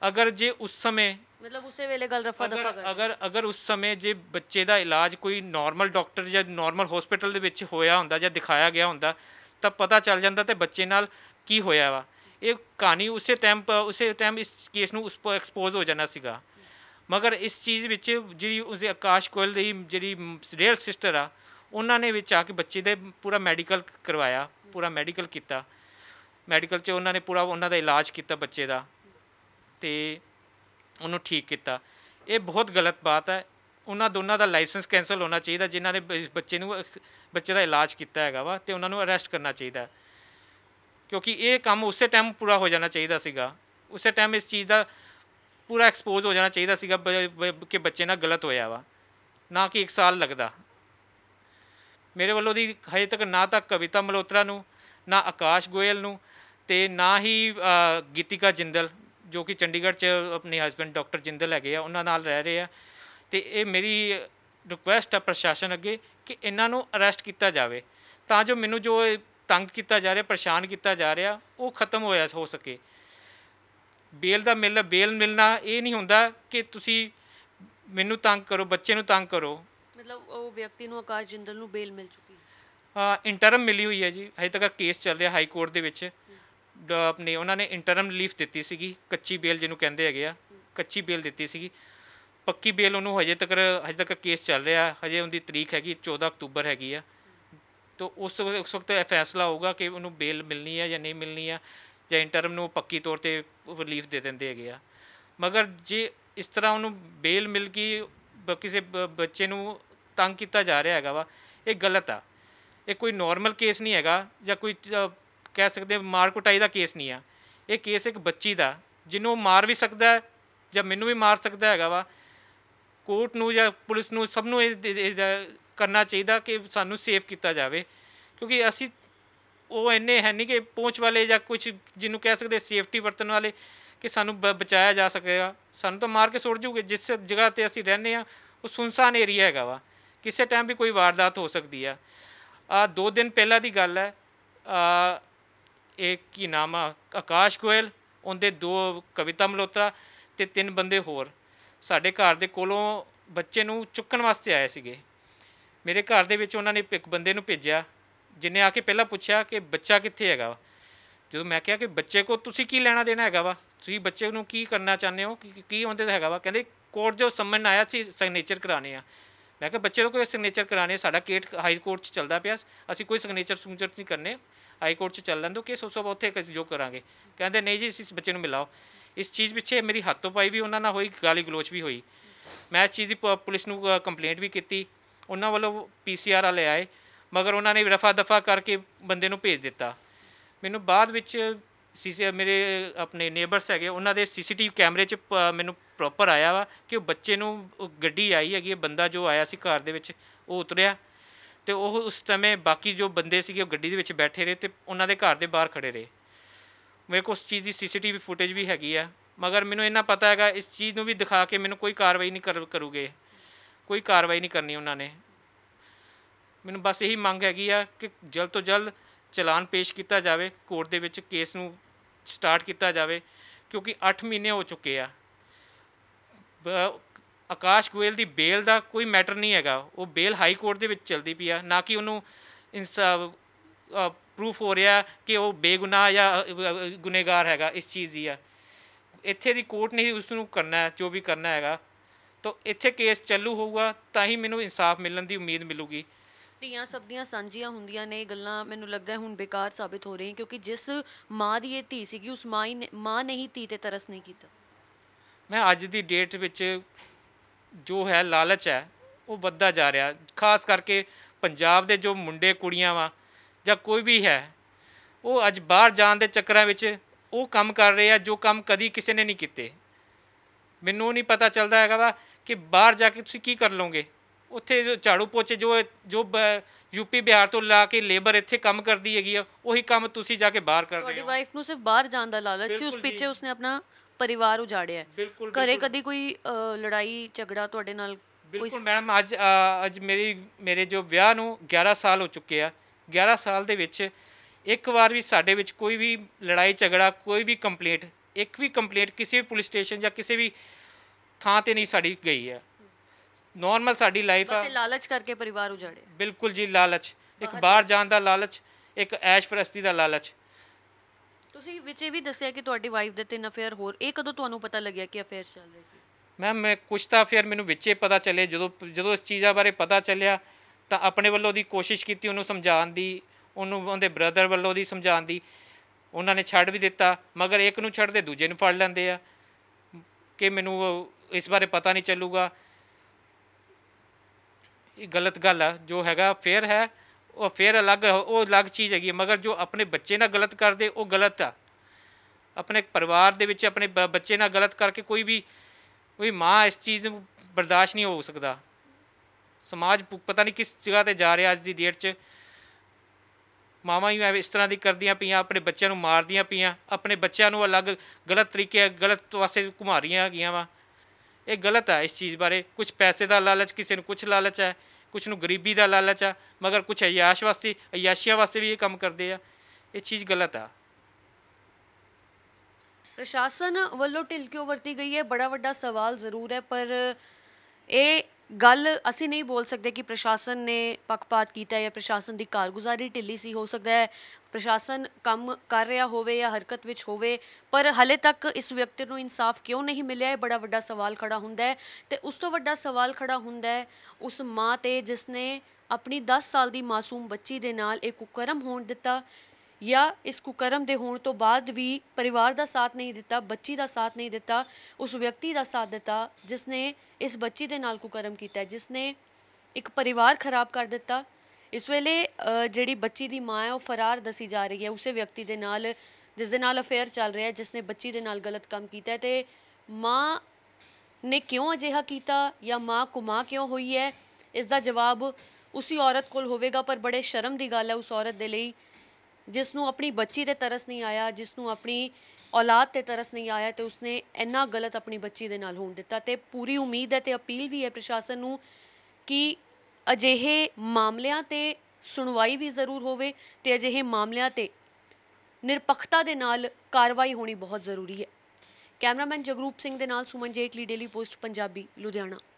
ਅਗਰ ਜੇ ਉਸ ਸਮੇਂ ਮਤਲਬ ਉਸੇ ਵੇਲੇ ਗੱਲ ਰਫਾ ਦਫਾ ਕਰ ਅਗਰ ਅਗਰ ਉਸ ਸਮੇਂ ਜੇ ਬੱਚੇ ਦਾ ਇਲਾਜ ਕੋਈ ਨਾਰਮਲ ਡਾਕਟਰ ਜਾਂ ਨਾਰਮਲ ਹਸਪੀਟਲ ਦੇ ਵਿੱਚ ਹੋਇਆ ਹੁੰਦਾ ਜਾਂ ਦਿਖਾਇਆ ਗਿਆ ਹੁੰਦਾ ਤਾਂ ਪਤਾ ਚੱਲ ਜਾਂਦਾ ਤੇ ਬੱਚੇ ਨਾਲ ਕੀ ਹੋਇਆ ਵਾ ਇਹ ਕਹਾਣੀ ਉਸੇ ਟਾਈਮ ਉਸੇ ਟਾਈਮ ਇਸ ਕੇਸ ਨੂੰ ਉਸ ਪਰ ਐਕਸਪੋਜ਼ ਹੋ ਜਾਣਾ ਸੀਗਾ ਮਗਰ ਇਸ ਚੀਜ਼ ਵਿੱਚ ਜਿਹੜੀ ਦੇ ਆਕਾਸ਼ ਕੋਇਲ ਦੀ ਜਿਹੜੀ ਰੀਅਲ ਸਿਸਟਰ ਆ ਉਹਨਾਂ ਨੇ ਵਿੱਚ ਆ ਕੇ ਬੱਚੇ ਦੇ ਪੂਰਾ ਮੈਡੀਕਲ ਕਰਵਾਇਆ ਪੂਰਾ ਮੈਡੀਕਲ ਕੀਤਾ ਮੈਡੀਕਲ 'ਚ ਉਹਨਾਂ ਨੇ ਪੂਰਾ ਉਹਨਾਂ ਦਾ ਇਲਾਜ ਕੀਤਾ ਬੱਚੇ ਦਾ ਤੇ ਉਹਨੂੰ ਠੀਕ ਕੀਤਾ ਇਹ ਬਹੁਤ ਗਲਤ ਬਾਤ ਹੈ ਉਹਨਾਂ ਦੋਨਾਂ ਦਾ ਲਾਇਸੈਂਸ ਕੈਨਸਲ ਹੋਣਾ ਚਾਹੀਦਾ ਜਿਨ੍ਹਾਂ ਨੇ ਬੱਚੇ ਨੂੰ ਬੱਚੇ ਦਾ ਇਲਾਜ ਕੀਤਾ ਹੈਗਾ ਵਾ ਤੇ ਉਹਨਾਂ ਨੂੰ ਅਰੈਸਟ ਕਰਨਾ ਚਾਹੀਦਾ ਕਿਉਂਕਿ ਇਹ ਕੰਮ ਉਸੇ ਟਾਈਮ ਪੂਰਾ ਹੋ ਜਾਣਾ ਚਾਹੀਦਾ ਸੀਗਾ ਉਸੇ ਟਾਈਮ ਇਸ ਚੀਜ਼ ਦਾ ਪੂਰਾ ਐਕਸਪੋਜ਼ ਹੋ ਜਾਣਾ ਚਾਹੀਦਾ ਸੀਗਾ ਕਿ ਬੱਚੇ ਨਾਲ ਗਲਤ ਹੋਇਆ ਵਾ ਨਾ ਕਿ 1 ਸਾਲ ਲੱਗਦਾ ਮੇਰੇ ਵੱਲੋਂ ਦੀ ਹਜੇ ਤੱਕ ਨਾ ਤਾਂ ਕਵਿਤਾ ਮਲੋਤਰਾ ਨੂੰ ਨਾ ਆਕਾਸ਼ ਗੋਇਲ ਨੂੰ ਤੇ ਨਾ ਹੀ ਗੀਤਿਕਾ ਜਿੰਦਲ ਜੋ ਕਿ ਚੰਡੀਗੜ੍ਹ 'ਚ ਆਪਣੇ ਹਸਬੰਡ ਡਾਕਟਰ ਜਿੰਦਲ ਹੈਗੇ ਆ ਉਹਨਾਂ ਨਾਲ ਰਹਿ ਰਹੇ ਆ ਤੇ ਇਹ ਮੇਰੀ ਰਿਕੁਐਸਟ ਹੈ ਪ੍ਰਸ਼ਾਸਨ ਅੱਗੇ ਕਿ ਇਹਨਾਂ ਨੂੰ ਅਰੈਸਟ ਕੀਤਾ ਜਾਵੇ ਤਾਂ ਜੋ ਮੈਨੂੰ ਜੋ ਤੰਗ ਕੀਤਾ ਜਾ ਰਿਹਾ ਪਰੇਸ਼ਾਨ ਕੀਤਾ ਜਾ ਰਿਹਾ ਉਹ ਖਤਮ ਹੋਇਆ ਹੋ ਸਕੇ ਬੇਲ ਦਾ ਮਿਲ ਬੇਲ ਮਿਲਣਾ ਇਹ ਨਹੀਂ ਹੁੰਦਾ ਕਿ ਤੁਸੀਂ ਮੈਨੂੰ ਤੰਗ ਕਰੋ ਬੱਚੇ ਨੂੰ ਤੰਗ ਕਰੋ ਮਤਲਬ ਉਹ ਵਿਅਕਤੀ ਨੂੰ ਆਕਾਸ਼ ਜਿੰਦਲ ਨੂੰ ਬੇਲ ਮਿਲ ਚੁੱਕੀ ਹੈ ਇੰਟਰਮ ਮਿਲੀ ਹੋਈ ਹੈ ਜੀ ਹਜੇ ਤੱਕ ਕੇਸ ਚੱਲ ਰਿਹਾ ਹਾਈ ਕੋਰਟ ਦੇ ਵਿੱਚ ਆਪਣੇ ਉਹਨਾਂ ਨੇ ਇੰਟਰਮ ਰਿਲੀਫ ਦਿੱਤੀ ਸੀਗੀ ਕੱਚੀ ਬੇਲ ਜਿਹਨੂੰ ਕਹਿੰਦੇ ਹੈਗੇ ਆ ਕੱਚੀ ਬੇਲ ਦਿੱਤੀ ਸੀਗੀ ਪੱਕੀ ਬੇਲ ਉਹਨੂੰ ਹਜੇ ਤੱਕ ਹਜੇ ਤੱਕ ਕੇਸ ਚੱਲ ਰਿਹਾ ਹਜੇ ਉਹਦੀ ਤਰੀਕ ਹੈਗੀ 14 ਅਕਤੂਬਰ ਹੈਗੀ ਆ ਤੋਂ ਉਸ ਉਸ ਵਕਤ ਇਹ ਫੈਸਲਾ ਹੋਊਗਾ ਕਿ ਉਹਨੂੰ ਬੇਲ ਮਿਲਣੀ ਹੈ ਜਾਂ ਨਹੀਂ ਮਿਲਣੀ ਹੈ ਜਾਂ ਇੰਟਰਮ ਨੂੰ ਪੱਕੀ ਤੌਰ ਤੇ ਰਿਲੀਫ ਦੇ ਦਿੰਦੇ ਹੈਗੇ ਆ ਮਗਰ ਜੇ ਇਸ ਤਰ੍ਹਾਂ ਉਹਨੂੰ ਬੇਲ ਮਿਲ ਗਈ ਕਿਸੇ ਬੱਚੇ ਨੂੰ ਤੰਗ ਕੀਤਾ ਜਾ ਰਿਹਾ ਹੈਗਾ ਵਾ ਇਹ ਗਲਤ ਆ ਇਹ ਕੋਈ ਨਾਰਮਲ ਕੇਸ ਨਹੀਂ ਹੈਗਾ ਜਾਂ ਕੋਈ ਕਹਿ ਸਕਦੇ ਮਾਰ ਕੁਟਾਈ ਦਾ ਕੇਸ ਨਹੀਂ ਆ ਇਹ ਕੇਸ ਇੱਕ ਬੱਚੀ ਦਾ ਜਿਹਨੂੰ ਮਾਰ ਵੀ ਸਕਦਾ ਜਾਂ ਮੈਨੂੰ ਵੀ ਮਾਰ ਸਕਦਾ ਹੈਗਾ ਵਾ ਕੋਰਟ ਨੂੰ ਜਾਂ ਪੁਲਿਸ ਨੂੰ ਸਭ ਨੂੰ ਇਹ ਕਰਨਾ ਚਾਹੀਦਾ ਕਿ ਸਾਨੂੰ ਸੇਫ ਕੀਤਾ ਜਾਵੇ ਕਿਉਂਕਿ ਅਸੀਂ ਉਹ ਇੰਨੇ ਹੈ ਨਹੀਂ ਕਿ ਪਹੁੰਚ ਵਾਲੇ ਜਾਂ ਕੁਝ ਜਿਹਨੂੰ ਕਹਿ ਸਕਦੇ ਸੇਫਟੀ ਵਰਤਣ ਵਾਲੇ ਕਿ ਸਾਨੂੰ ਬਚਾਇਆ ਜਾ ਸਕੇਗਾ ਸਾਨੂੰ ਤਾਂ ਮਾਰ ਕੇ ਸੁੱਟ ਜੂਗੇ ਜਿਸ ਜਗ੍ਹਾ ਤੇ ਅਸੀਂ ਰਹਿੰਦੇ ਆ ਉਹ ਸੁਨਸਾਨ ਏਰੀਆ ਹੈਗਾ ਵਾ ਕਿਸੇ ਟਾਈਮ ਵੀ ਕੋਈ ਵਾਰਦਾਤ ਹੋ ਸਕਦੀ ਆ ਆ ਦੋ ਦਿਨ ਪਹਿਲਾਂ ਦੀ ਗੱਲ ਹੈ ਆ ਇੱਕ ਕੀ ਨਾਮ ਆ ਆਕਾਸ਼ ਗੋਇਲ ਉਹਦੇ ਦੋ ਕਵਿਤਾ ਮਲੋਤਰਾ ਤੇ ਤਿੰਨ ਬੰਦੇ ਹੋਰ ਸਾਡੇ ਘਰ ਦੇ ਕੋਲੋਂ ਬੱਚੇ ਨੂੰ ਚੁੱਕਣ ਵਾਸਤੇ ਆਏ ਸੀਗੇ ਮੇਰੇ ਘਰ ਦੇ ਵਿੱਚ ਉਹਨਾਂ ਨੇ ਇੱਕ ਬੰਦੇ ਨੂੰ ਭੇਜਿਆ ਜਿਨੇ ਆ ਕੇ ਪਹਿਲਾਂ ਪੁੱਛਿਆ ਕਿ ਬੱਚਾ ਕਿੱਥੇ ਹੈਗਾ ਜਦੋਂ ਮੈਂ ਕਿਹਾ ਕਿ ਬੱਚੇ ਕੋ ਤੁਸੀਂ ਕੀ ਲੈਣਾ ਦੇਣਾ ਹੈਗਾ ਵਾ ਤੁਸੀਂ ਬੱਚੇ ਨੂੰ ਕੀ ਕਰਨਾ ਚਾਹੁੰਦੇ ਹੋ ਕੀ ਕੀ ਹੁੰਦੇ ਹੈਗਾ ਵਾ ਕਹਿੰਦੇ ਕੋਰਟ ਜੋ ਸਮਨ ਆਇਆ ਸੀ ਸਿਗਨੇਚਰ ਕਰਾਣੇ ਆ ਮੈਂ ਕਿਹਾ ਬੱਚੇ ਨੂੰ ਕੋਈ ਸਿਗਨੇਚਰ ਕਰਾਣੇ ਸਾਡਾ ਕੇਟ ਹਾਈ ਕੋਰਟ 'ਚ ਚੱਲਦਾ ਪਿਆ ਅਸੀਂ ਕੋਈ ਸਿਗਨੇਚਰ ਸੁਗਨੇਚਰ ਨਹੀਂ ਕਰਨੇ ਹਾਈ ਕੋਰਟ 'ਚ ਚੱਲਣ ਦੋ ਕੇਸ ਉਸ ਤੋਂ ਉੱਥੇ ਜੋ ਕਰਾਂਗੇ ਕਹਿੰਦੇ ਨਹੀਂ ਜੀ ਇਸ ਬੱਚੇ ਨੂੰ ਮਿਲਾਓ ਇਸ ਚੀਜ਼ ਪਿੱਛੇ ਮੇਰੀ ਹੱਥੋਂ ਪਾਈ ਵੀ ਉਹਨਾਂ ਨਾਲ ਹੋਈ ਗਾਲੀ ਗਲੋਚ ਵੀ ਹੋਈ ਮੈਂ ਇਸ ਚੀਜ਼ ਦੀ ਪੁਲਿਸ ਨੂੰ ਕੰਪਲੇਂਟ ਵੀ ਕੀਤੀ ਉਹਨਾਂ ਵੱਲੋਂ ਪੀਸੀਆਰ ਲੈ ਆਏ ਮਗਰ ਉਹਨਾਂ ਨੇ ਰਫਾ ਦਫਾ ਕਰਕੇ ਬੰਦੇ ਨੂੰ ਭੇਜ ਦਿੱਤਾ ਮੈਨੂੰ ਬਾਅਦ ਵਿੱਚ ਸੀਸੀ ਮੇਰੇ ਆਪਣੇ ਨੇਬਰਸ ਹੈਗੇ ਉਹਨਾਂ ਦੇ ਸੀਸੀਟੀਵੀ ਕੈਮਰੇ 'ਚ ਮੈਨੂੰ ਪ੍ਰੋਪਰ ਆਇਆ ਵਾ ਕਿ ਉਹ ਬੱਚੇ ਨੂੰ ਗੱਡੀ ਆਈ ਹੈਗੀ ਬੰਦਾ ਜੋ ਆਇਆ ਸੀ ਕਾਰ ਦੇ ਵਿੱਚ ਉਹ ਉਤਰਿਆ ਤੇ ਉਹ ਉਸ ਸਮੇਂ ਬਾਕੀ ਜੋ ਬੰਦੇ ਸੀਗੇ ਉਹ ਗੱਡੀ ਦੇ ਵਿੱਚ ਬੈਠੇ ਰਹੇ ਤੇ ਉਹਨਾਂ ਦੇ ਘਰ ਦੇ ਬਾਹਰ ਖੜੇ ਰਹੇ ਮੇਰੇ ਕੋਲ ਉਸ ਚੀਜ਼ ਦੀ ਸੀਸੀਟੀਵੀ ਫੁਟੇਜ ਵੀ ਹੈਗੀ ਆ ਮਗਰ ਮੈਨੂੰ ਇਹਨਾਂ ਪਤਾ ਹੈਗਾ ਇਸ ਚੀਜ਼ ਨੂੰ ਵੀ ਦਿਖਾ ਕੇ ਮੈਨੂੰ ਕੋਈ ਕਾਰਵਾਈ ਨਹੀਂ ਕਰੂਗੇ ਕੋਈ ਕਾਰਵਾਈ ਨਹੀਂ ਕਰਨੀ ਉਹਨਾਂ ਨੇ ਮੈਨੂੰ ਬਸ ਇਹੀ ਮੰਗ ਹੈਗੀ ਆ ਕਿ ਜਲਦ ਤੋਂ ਜਲਦ ਚਲਾਨ ਪੇਸ਼ ਕੀਤਾ ਜਾਵੇ ਕੋਰਟ ਦੇ ਵਿੱਚ ਕੇਸ ਨੂੰ ਸਟਾਰਟ ਕੀਤਾ ਜਾਵੇ ਕਿਉਂਕਿ 8 ਮਹੀਨੇ ਹੋ ਚੁੱਕੇ ਆ ਆਕਾਸ਼ ਗੋਇਲ ਦੀ ਬੇਲ ਦਾ ਕੋਈ ਮੈਟਰ ਨਹੀਂ ਹੈਗਾ ਉਹ ਬੇਲ ਹਾਈ ਕੋਰਟ ਦੇ ਵਿੱਚ ਚਲਦੀ ਪਈ ਆ ਨਾ ਕਿ ਉਹਨੂੰ ਪ੍ਰੂਫ ਹੋ ਰਿਹਾ ਕਿ ਉਹ ਬੇਗੁਨਾਹ ਜਾਂ ਗੁਨੇਗਾਰ ਹੈਗਾ ਇਸ ਚੀਜ਼ ਦੀ ਆ ਇੱਥੇ ਦੀ ਕੋਰਟ ਨੇ ਉਸ ਨੂੰ ਕਰਨਾ ਜੋ ਵੀ ਕਰਨਾ ਹੈਗਾ ਤਾਂ ਇੱਥੇ ਕੇਸ ਚੱਲੂ ਹੋਊਗਾ ਤਾਂ ਹੀ ਮੈਨੂੰ ਇਨਸਾਫ ਮਿਲਣ ਦੀ ਉਮੀਦ ਮਿਲੂਗੀ ਧੀਆਂ ਸਭ ਦੀਆਂ ਸਾਂਝੀਆਂ ਹੁੰਦੀਆਂ ਨੇ ਇਹ ਗੱਲਾਂ ਮੈਨੂੰ ਲੱਗਦਾ ਹੁਣ ਬੇਕਾਰ ਸਾਬਿਤ ਹੋ ਰਹੀਆਂ ਕਿਉਂਕਿ ਜਿਸ ਮਾਂ ਦੀ ਇਹ ਧੀ ਸੀਗੀ ਉਸ ਮਾਂ ਹੀ ਮਾਂ ਨੇ ਹੀ ਧੀ ਤੇ ਤਰਸ ਨਹੀਂ ਕੀਤਾ ਮੈਂ ਅੱਜ ਦੀ ਡੇਟ ਵਿੱਚ ਜੋ ਹੈ ਲਾਲਚ ਹੈ ਉਹ ਵੱਧਦਾ ਜਾ ਰਿਹਾ ਖਾਸ ਕਰਕੇ ਪੰਜਾਬ ਦੇ ਜੋ ਮੁੰਡੇ ਕੁੜੀਆਂ ਵਾ ਜਾਂ ਕੋਈ ਵੀ ਹੈ ਉਹ ਅੱਜ ਬਾਹਰ ਜਾਣ ਦੇ ਚੱਕਰਾਂ ਵਿੱਚ ਉਹ ਕੰਮ ਕਰ ਰਹੇ ਆ ਜੋ ਕੰਮ ਕਦੀ ਕਿਸੇ ਨੇ ਨਹੀਂ ਕੀਤੇ ਮੈਨੂੰ ਨਹੀਂ ਪਤਾ ਚੱਲਦਾ ਹੈਗਾ ਵਾ ਕਿ ਬਾਹਰ ਜਾ ਕੇ ਤੁਸੀਂ ਕੀ ਕਰ ਲਓਗੇ ਉੱਥੇ ਜੋ ਝਾੜੂ ਪੋਚੇ ਜੋ ਜੋ ਯੂਪੀ ਬਿਹਾਰ ਤੋਂ ਲਾ ਕੇ ਲੇਬਰ ਇੱਥੇ ਕੰਮ ਕਰਦੀ ਹੈਗੀ ਆ ਉਹੀ ਕੰਮ ਤੁਸੀਂ ਜਾ ਕੇ ਬਾਹਰ ਕਰ ਰਹੇ ਹੋ ਤੁਹਾਡੀ ਵਾਈਫ ਨੂੰ ਸਿਰਫ ਬਾਹਰ ਜਾਣ ਦਾ ਲਾਲਚ ਸੀ ਉਸ ਪਿੱਛੇ ਉਸਨੇ ਆਪਣਾ ਪਰਿਵਾਰ ਉਜਾੜਿਆ ਘਰੇ ਕਦੀ ਕੋਈ ਲੜਾਈ ਝਗੜਾ ਤੁਹਾਡੇ ਨਾਲ ਬਿਲਕੁਲ ਮੈਡਮ ਅੱਜ ਅੱਜ ਮੇਰੀ ਮੇਰੇ ਜੋ ਵਿਆਹ ਨੂੰ 11 ਸਾਲ ਹੋ ਚੁੱਕੇ ਆ 11 ਸਾਲ ਦੇ ਵਿੱਚ ਇੱਕ ਵਾਰ ਵੀ ਸਾਡੇ ਵਿੱਚ ਕੋਈ ਵੀ ਲੜਾਈ ਝਗੜਾ ਕੋਈ ਵੀ ਕੰਪਲੇਂਟ ਇੱਕ ਵੀ ਕੰਪਲੇਂਟ ਕਿਸੇ ਵੀ ਪੁਲਿਸ ਸਟੇਸ਼ਨ ਜਾਂ ਕਿਸੇ ਵੀ ਥਾਂ ਤੇ ਨਹੀਂ ਸਾਡੀ ਗਈ ਹੈ ਨਾਰਮਲ ਸਾਡੀ ਲਾਈਫ ਆ ਬਸ ਲਾਲਚ ਕਰਕੇ ਪਰਿਵਾਰ ਉਜਾੜੇ ਬਿਲਕੁਲ ਜੀ ਲਾਲਚ ਇੱਕ ਬਾਹਰ ਜਾਣ ਦਾ ਲਾਲਚ ਇੱਕ ਐਸ਼ ਫਰਸਤੀ ਦਾ ਲਾਲਚ ਤੁਸੀਂ ਵਿੱਚ ਇਹ ਵੀ ਦੱਸਿਆ ਕਿ ਤੁਹਾਡੀ ਵਾਈਫ ਦੇ ਤਿੰਨ ਅਫੇਅਰ ਹੋਰ ਇਹ ਕਦੋਂ ਤੁਹਾਨੂੰ ਪਤਾ ਲੱਗਿਆ ਕਿ ਅਫੇਅਰ ਚੱਲ ਰਹੇ ਸੀ ਮੈਮ ਮੈਂ ਕੁਝ ਤਾਂ ਅਫੇਅਰ ਮੈਨੂੰ ਵਿੱਚੇ ਪਤਾ ਚੱਲੇ ਜਦੋਂ ਜਦੋਂ ਇਸ ਚੀਜ਼ਾਂ ਬਾਰੇ ਪਤਾ ਚੱਲਿਆ ਤਾਂ ਆਪਣੇ ਵੱਲੋਂ ਦੀ ਕੋਸ਼ਿਸ਼ ਕੀਤੀ ਉਹਨੂੰ ਸਮਝਾਉਣ ਦੀ ਉਹਨੂੰ ਉਹਦੇ ਬ੍ਰਦਰ ਵੱਲੋਂ ਦੀ ਸਮਝਾਉਣ ਦੀ ਉਹਨਾਂ ਨੇ ਛੱਡ ਵੀ ਦਿੱਤਾ ਮਗਰ ਇੱਕ ਨੂੰ ਛੱਡਦੇ ਦੂਜੇ ਨੂੰ ਫੜ ਲੈਂਦੇ ਆ ਕਿ ਮੈਨੂੰ ਇਸ ਬਾਰੇ ਪਤਾ ਨਹੀਂ ਚੱਲੂਗਾ ਇਹ ਗਲਤ ਗੱਲ ਆ ਜੋ ਹੈਗਾ ਫੇਅਰ ਹੈ ਉਹ ਫੇਅਰ ਅਲੱਗ ਉਹ ਅਲੱਗ ਚੀਜ਼ ਹੈਗੀ ਮਗਰ ਜੋ ਆਪਣੇ ਬੱਚੇ ਨਾਲ ਗਲਤ ਕਰਦੇ ਉਹ ਗਲਤ ਆ ਆਪਣੇ ਪਰਿਵਾਰ ਦੇ ਵਿੱਚ ਆਪਣੇ ਬੱਚੇ ਨਾਲ ਗਲਤ ਕਰਕੇ ਕੋਈ ਵੀ ਕੋਈ ਮਾਂ ਇਸ ਚੀਜ਼ ਨੂੰ ਬਰਦਾਸ਼ਤ ਨਹੀਂ ਹੋ ਸਕਦਾ ਸਮਾਜ ਪਤਾ ਨਹੀਂ ਕਿਸ ਜਗ੍ਹਾ ਤੇ ਜਾ ਰਿਹਾ ਅੱਜ ਦੀ ਡੇਟ 'ਚ ਮਾਵਾਂ ਹੀ ਇਸ ਤਰ੍ਹਾਂ ਦੀ ਕਰਦੀਆਂ ਪਈਆਂ ਆਪਣੇ ਬੱਚਿਆਂ ਨੂੰ ਮਾਰਦੀਆਂ ਪਈਆਂ ਆਪਣੇ ਬੱਚਿਆਂ ਨੂੰ ਅਲੱਗ ਗਲਤ ਤਰੀਕੇ ਗਲਤ ਵਾਸਤੇ ਘੁਮਾ ਰਹੀਆਂ ਹੈਗੀਆਂ ਵਾ ਇਹ ਗਲਤ ਹੈ ਇਸ ਚੀਜ਼ ਬਾਰੇ ਕੁਝ ਪੈਸੇ ਦਾ ਲਾਲਚ ਕਿਸੇ ਨੂੰ ਕੁਝ ਲਾਲਚ ਹੈ ਕੁਝ ਨੂੰ ਗਰੀਬੀ ਦਾ ਲਾਲਚ ਆ ਮਗਰ ਕੁਝ ਅਯਾਸ਼ ਵਾਸਤੇ ਅਯਾਸ਼ੀਆਂ ਵਾਸਤੇ ਵੀ ਇਹ ਕੰਮ ਕਰਦੇ ਆ ਇਹ ਚੀਜ਼ ਗਲਤ ਆ ਪ੍ਰਸ਼ਾਸਨ ਵੱਲੋਂ ਢਿਲਕਿਓ ਵਰਤੀ ਗਈ ਹੈ ਬੜਾ ਵੱਡਾ ਸਵਾਲ ਜ਼ਰੂਰ ਹੈ ਪਰ ਇਹ ਗੱਲ ਅਸੀਂ ਨਹੀਂ ਬੋਲ ਸਕਦੇ ਕਿ ਪ੍ਰਸ਼ਾਸਨ ਨੇ ਪੱਖਪਾਤ ਕੀਤਾ ਜਾਂ ਪ੍ਰਸ਼ਾਸਨ ਦੀ ਕਾਰਗੁਜ਼ਾਰੀ ਢਿੱਲੀ ਸੀ ਹੋ ਸਕਦਾ ਹੈ ਪ੍ਰਸ਼ਾਸਨ ਕੰਮ ਕਰ ਰਿਹਾ ਹੋਵੇ ਜਾਂ ਹਰਕਤ ਵਿੱਚ ਹੋਵੇ ਪਰ ਹਲੇ ਤੱਕ ਇਸ ਵਿਅਕਤੀ ਨੂੰ ਇਨਸਾਫ ਕਿਉਂ ਨਹੀਂ ਮਿਲਿਆ ਇਹ ਬੜਾ ਵੱਡਾ ਸਵਾਲ ਖੜਾ ਹੁੰਦਾ ਹੈ ਤੇ ਉਸ ਤੋਂ ਵੱਡਾ ਸਵਾਲ ਖੜਾ ਹੁੰਦਾ ਹੈ ਉਸ ਮਾਂ ਤੇ ਜਿਸ ਨੇ ਆਪਣੀ 10 ਸਾਲ ਦੀ ਮਾਸੂਮ ਬੱਚੀ ਦੇ ਨਾਲ ਇਹ ਕੁਕਰਮ ਹੋਣ ਦਿੱਤਾ ਜਾਂ ਇਸ ਕੁਕਰਮ ਦੇ ਹੋਣ ਤੋਂ ਬਾਅਦ ਵੀ ਪਰਿਵਾਰ ਦਾ ਸਾਥ ਨਹੀਂ ਦਿੱਤਾ ਬੱਚੀ ਦਾ ਸਾਥ ਨਹੀਂ ਦਿੱਤਾ ਉਸ ਵਿਅਕਤੀ ਦਾ ਸਾਥ ਦਿੱਤਾ ਜਿਸ ਨੇ ਇਸ ਬੱਚੀ ਦੇ ਨਾਲ ਕੁਕਰਮ ਕੀਤਾ ਜਿਸ ਨੇ ਇੱਕ ਪਰਿਵਾਰ ਖਰਾਬ ਕਰ ਦਿੱਤਾ ਇਸ ਵੇਲੇ ਜਿਹੜੀ ਬੱਚੀ ਦੀ ਮਾਂ ਹੈ ਉਹ ਫਰਾਰ ਦਸੀ ਜਾ ਰਹੀ ਹੈ ਉਸੇ ਵਿਅਕਤੀ ਦੇ ਨਾਲ ਜਿਸ ਦੇ ਨਾਲ ਅਫੇਅਰ ਚੱਲ ਰਿਹਾ ਹੈ ਜਿਸ ਨੇ ਬੱਚੀ ਦੇ ਨਾਲ ਗਲਤ ਕੰਮ ਕੀਤਾ ਤੇ ਮਾਂ ਨੇ ਕਿਉਂ ਅਜਿਹਾ ਕੀਤਾ ਜਾਂ ਮਾਂ ਕੁਮਾ ਕਿਉਂ ਹੋਈ ਹੈ ਇਸ ਦਾ ਜਵਾਬ ਉਸੀ ਔਰਤ ਕੋਲ ਹੋਵੇਗਾ ਪਰ ਬੜੇ ਸ਼ਰਮ ਦੀ ਗੱਲ ਹੈ ਉਸ ਔਰਤ ਦੇ ਲਈ ਜਿਸ ਨੂੰ ਆਪਣੀ ਬੱਚੀ ਤੇ ਤਰਸ ਨਹੀਂ ਆਇਆ ਜਿਸ ਨੂੰ ਆਪਣੀ ਔਲਾਦ ਤੇ ਤਰਸ ਨਹੀਂ ਆਇਆ ਤੇ ਉਸਨੇ ਇੰਨਾ ਗਲਤ ਆਪਣੀ ਬੱਚੀ ਦੇ ਨਾਲ ਹੋਣ ਦਿੱਤਾ ਤੇ ਪੂਰੀ ਉਮੀਦ ਹੈ ਤੇ ਅਪੀਲ ਵੀ ਹੈ ਪ੍ਰਸ਼ਾਸਨ ਨੂੰ ਕਿ ਅਜਿਹੇ ਮਾਮਲਿਆਂ ਤੇ ਸੁਣਵਾਈ ਵੀ ਜ਼ਰੂਰ ਹੋਵੇ ਤੇ ਅਜਿਹੇ ਮਾਮਲਿਆਂ ਤੇ ਨਿਰਪੱਖਤਾ ਦੇ ਨਾਲ ਕਾਰਵਾਈ ਹੋਣੀ ਬਹੁਤ ਜ਼ਰੂਰੀ ਹੈ ਕੈਮਰਾਮੈਨ ਜਗਰੂਪ ਸਿੰਘ ਦੇ ਨਾਲ ਸੁਮਨ ਜੇਟਲੀ ਡੇਲੀ ਪੋਸਟ ਪੰਜਾਬੀ ਲੁਧਿਆਣਾ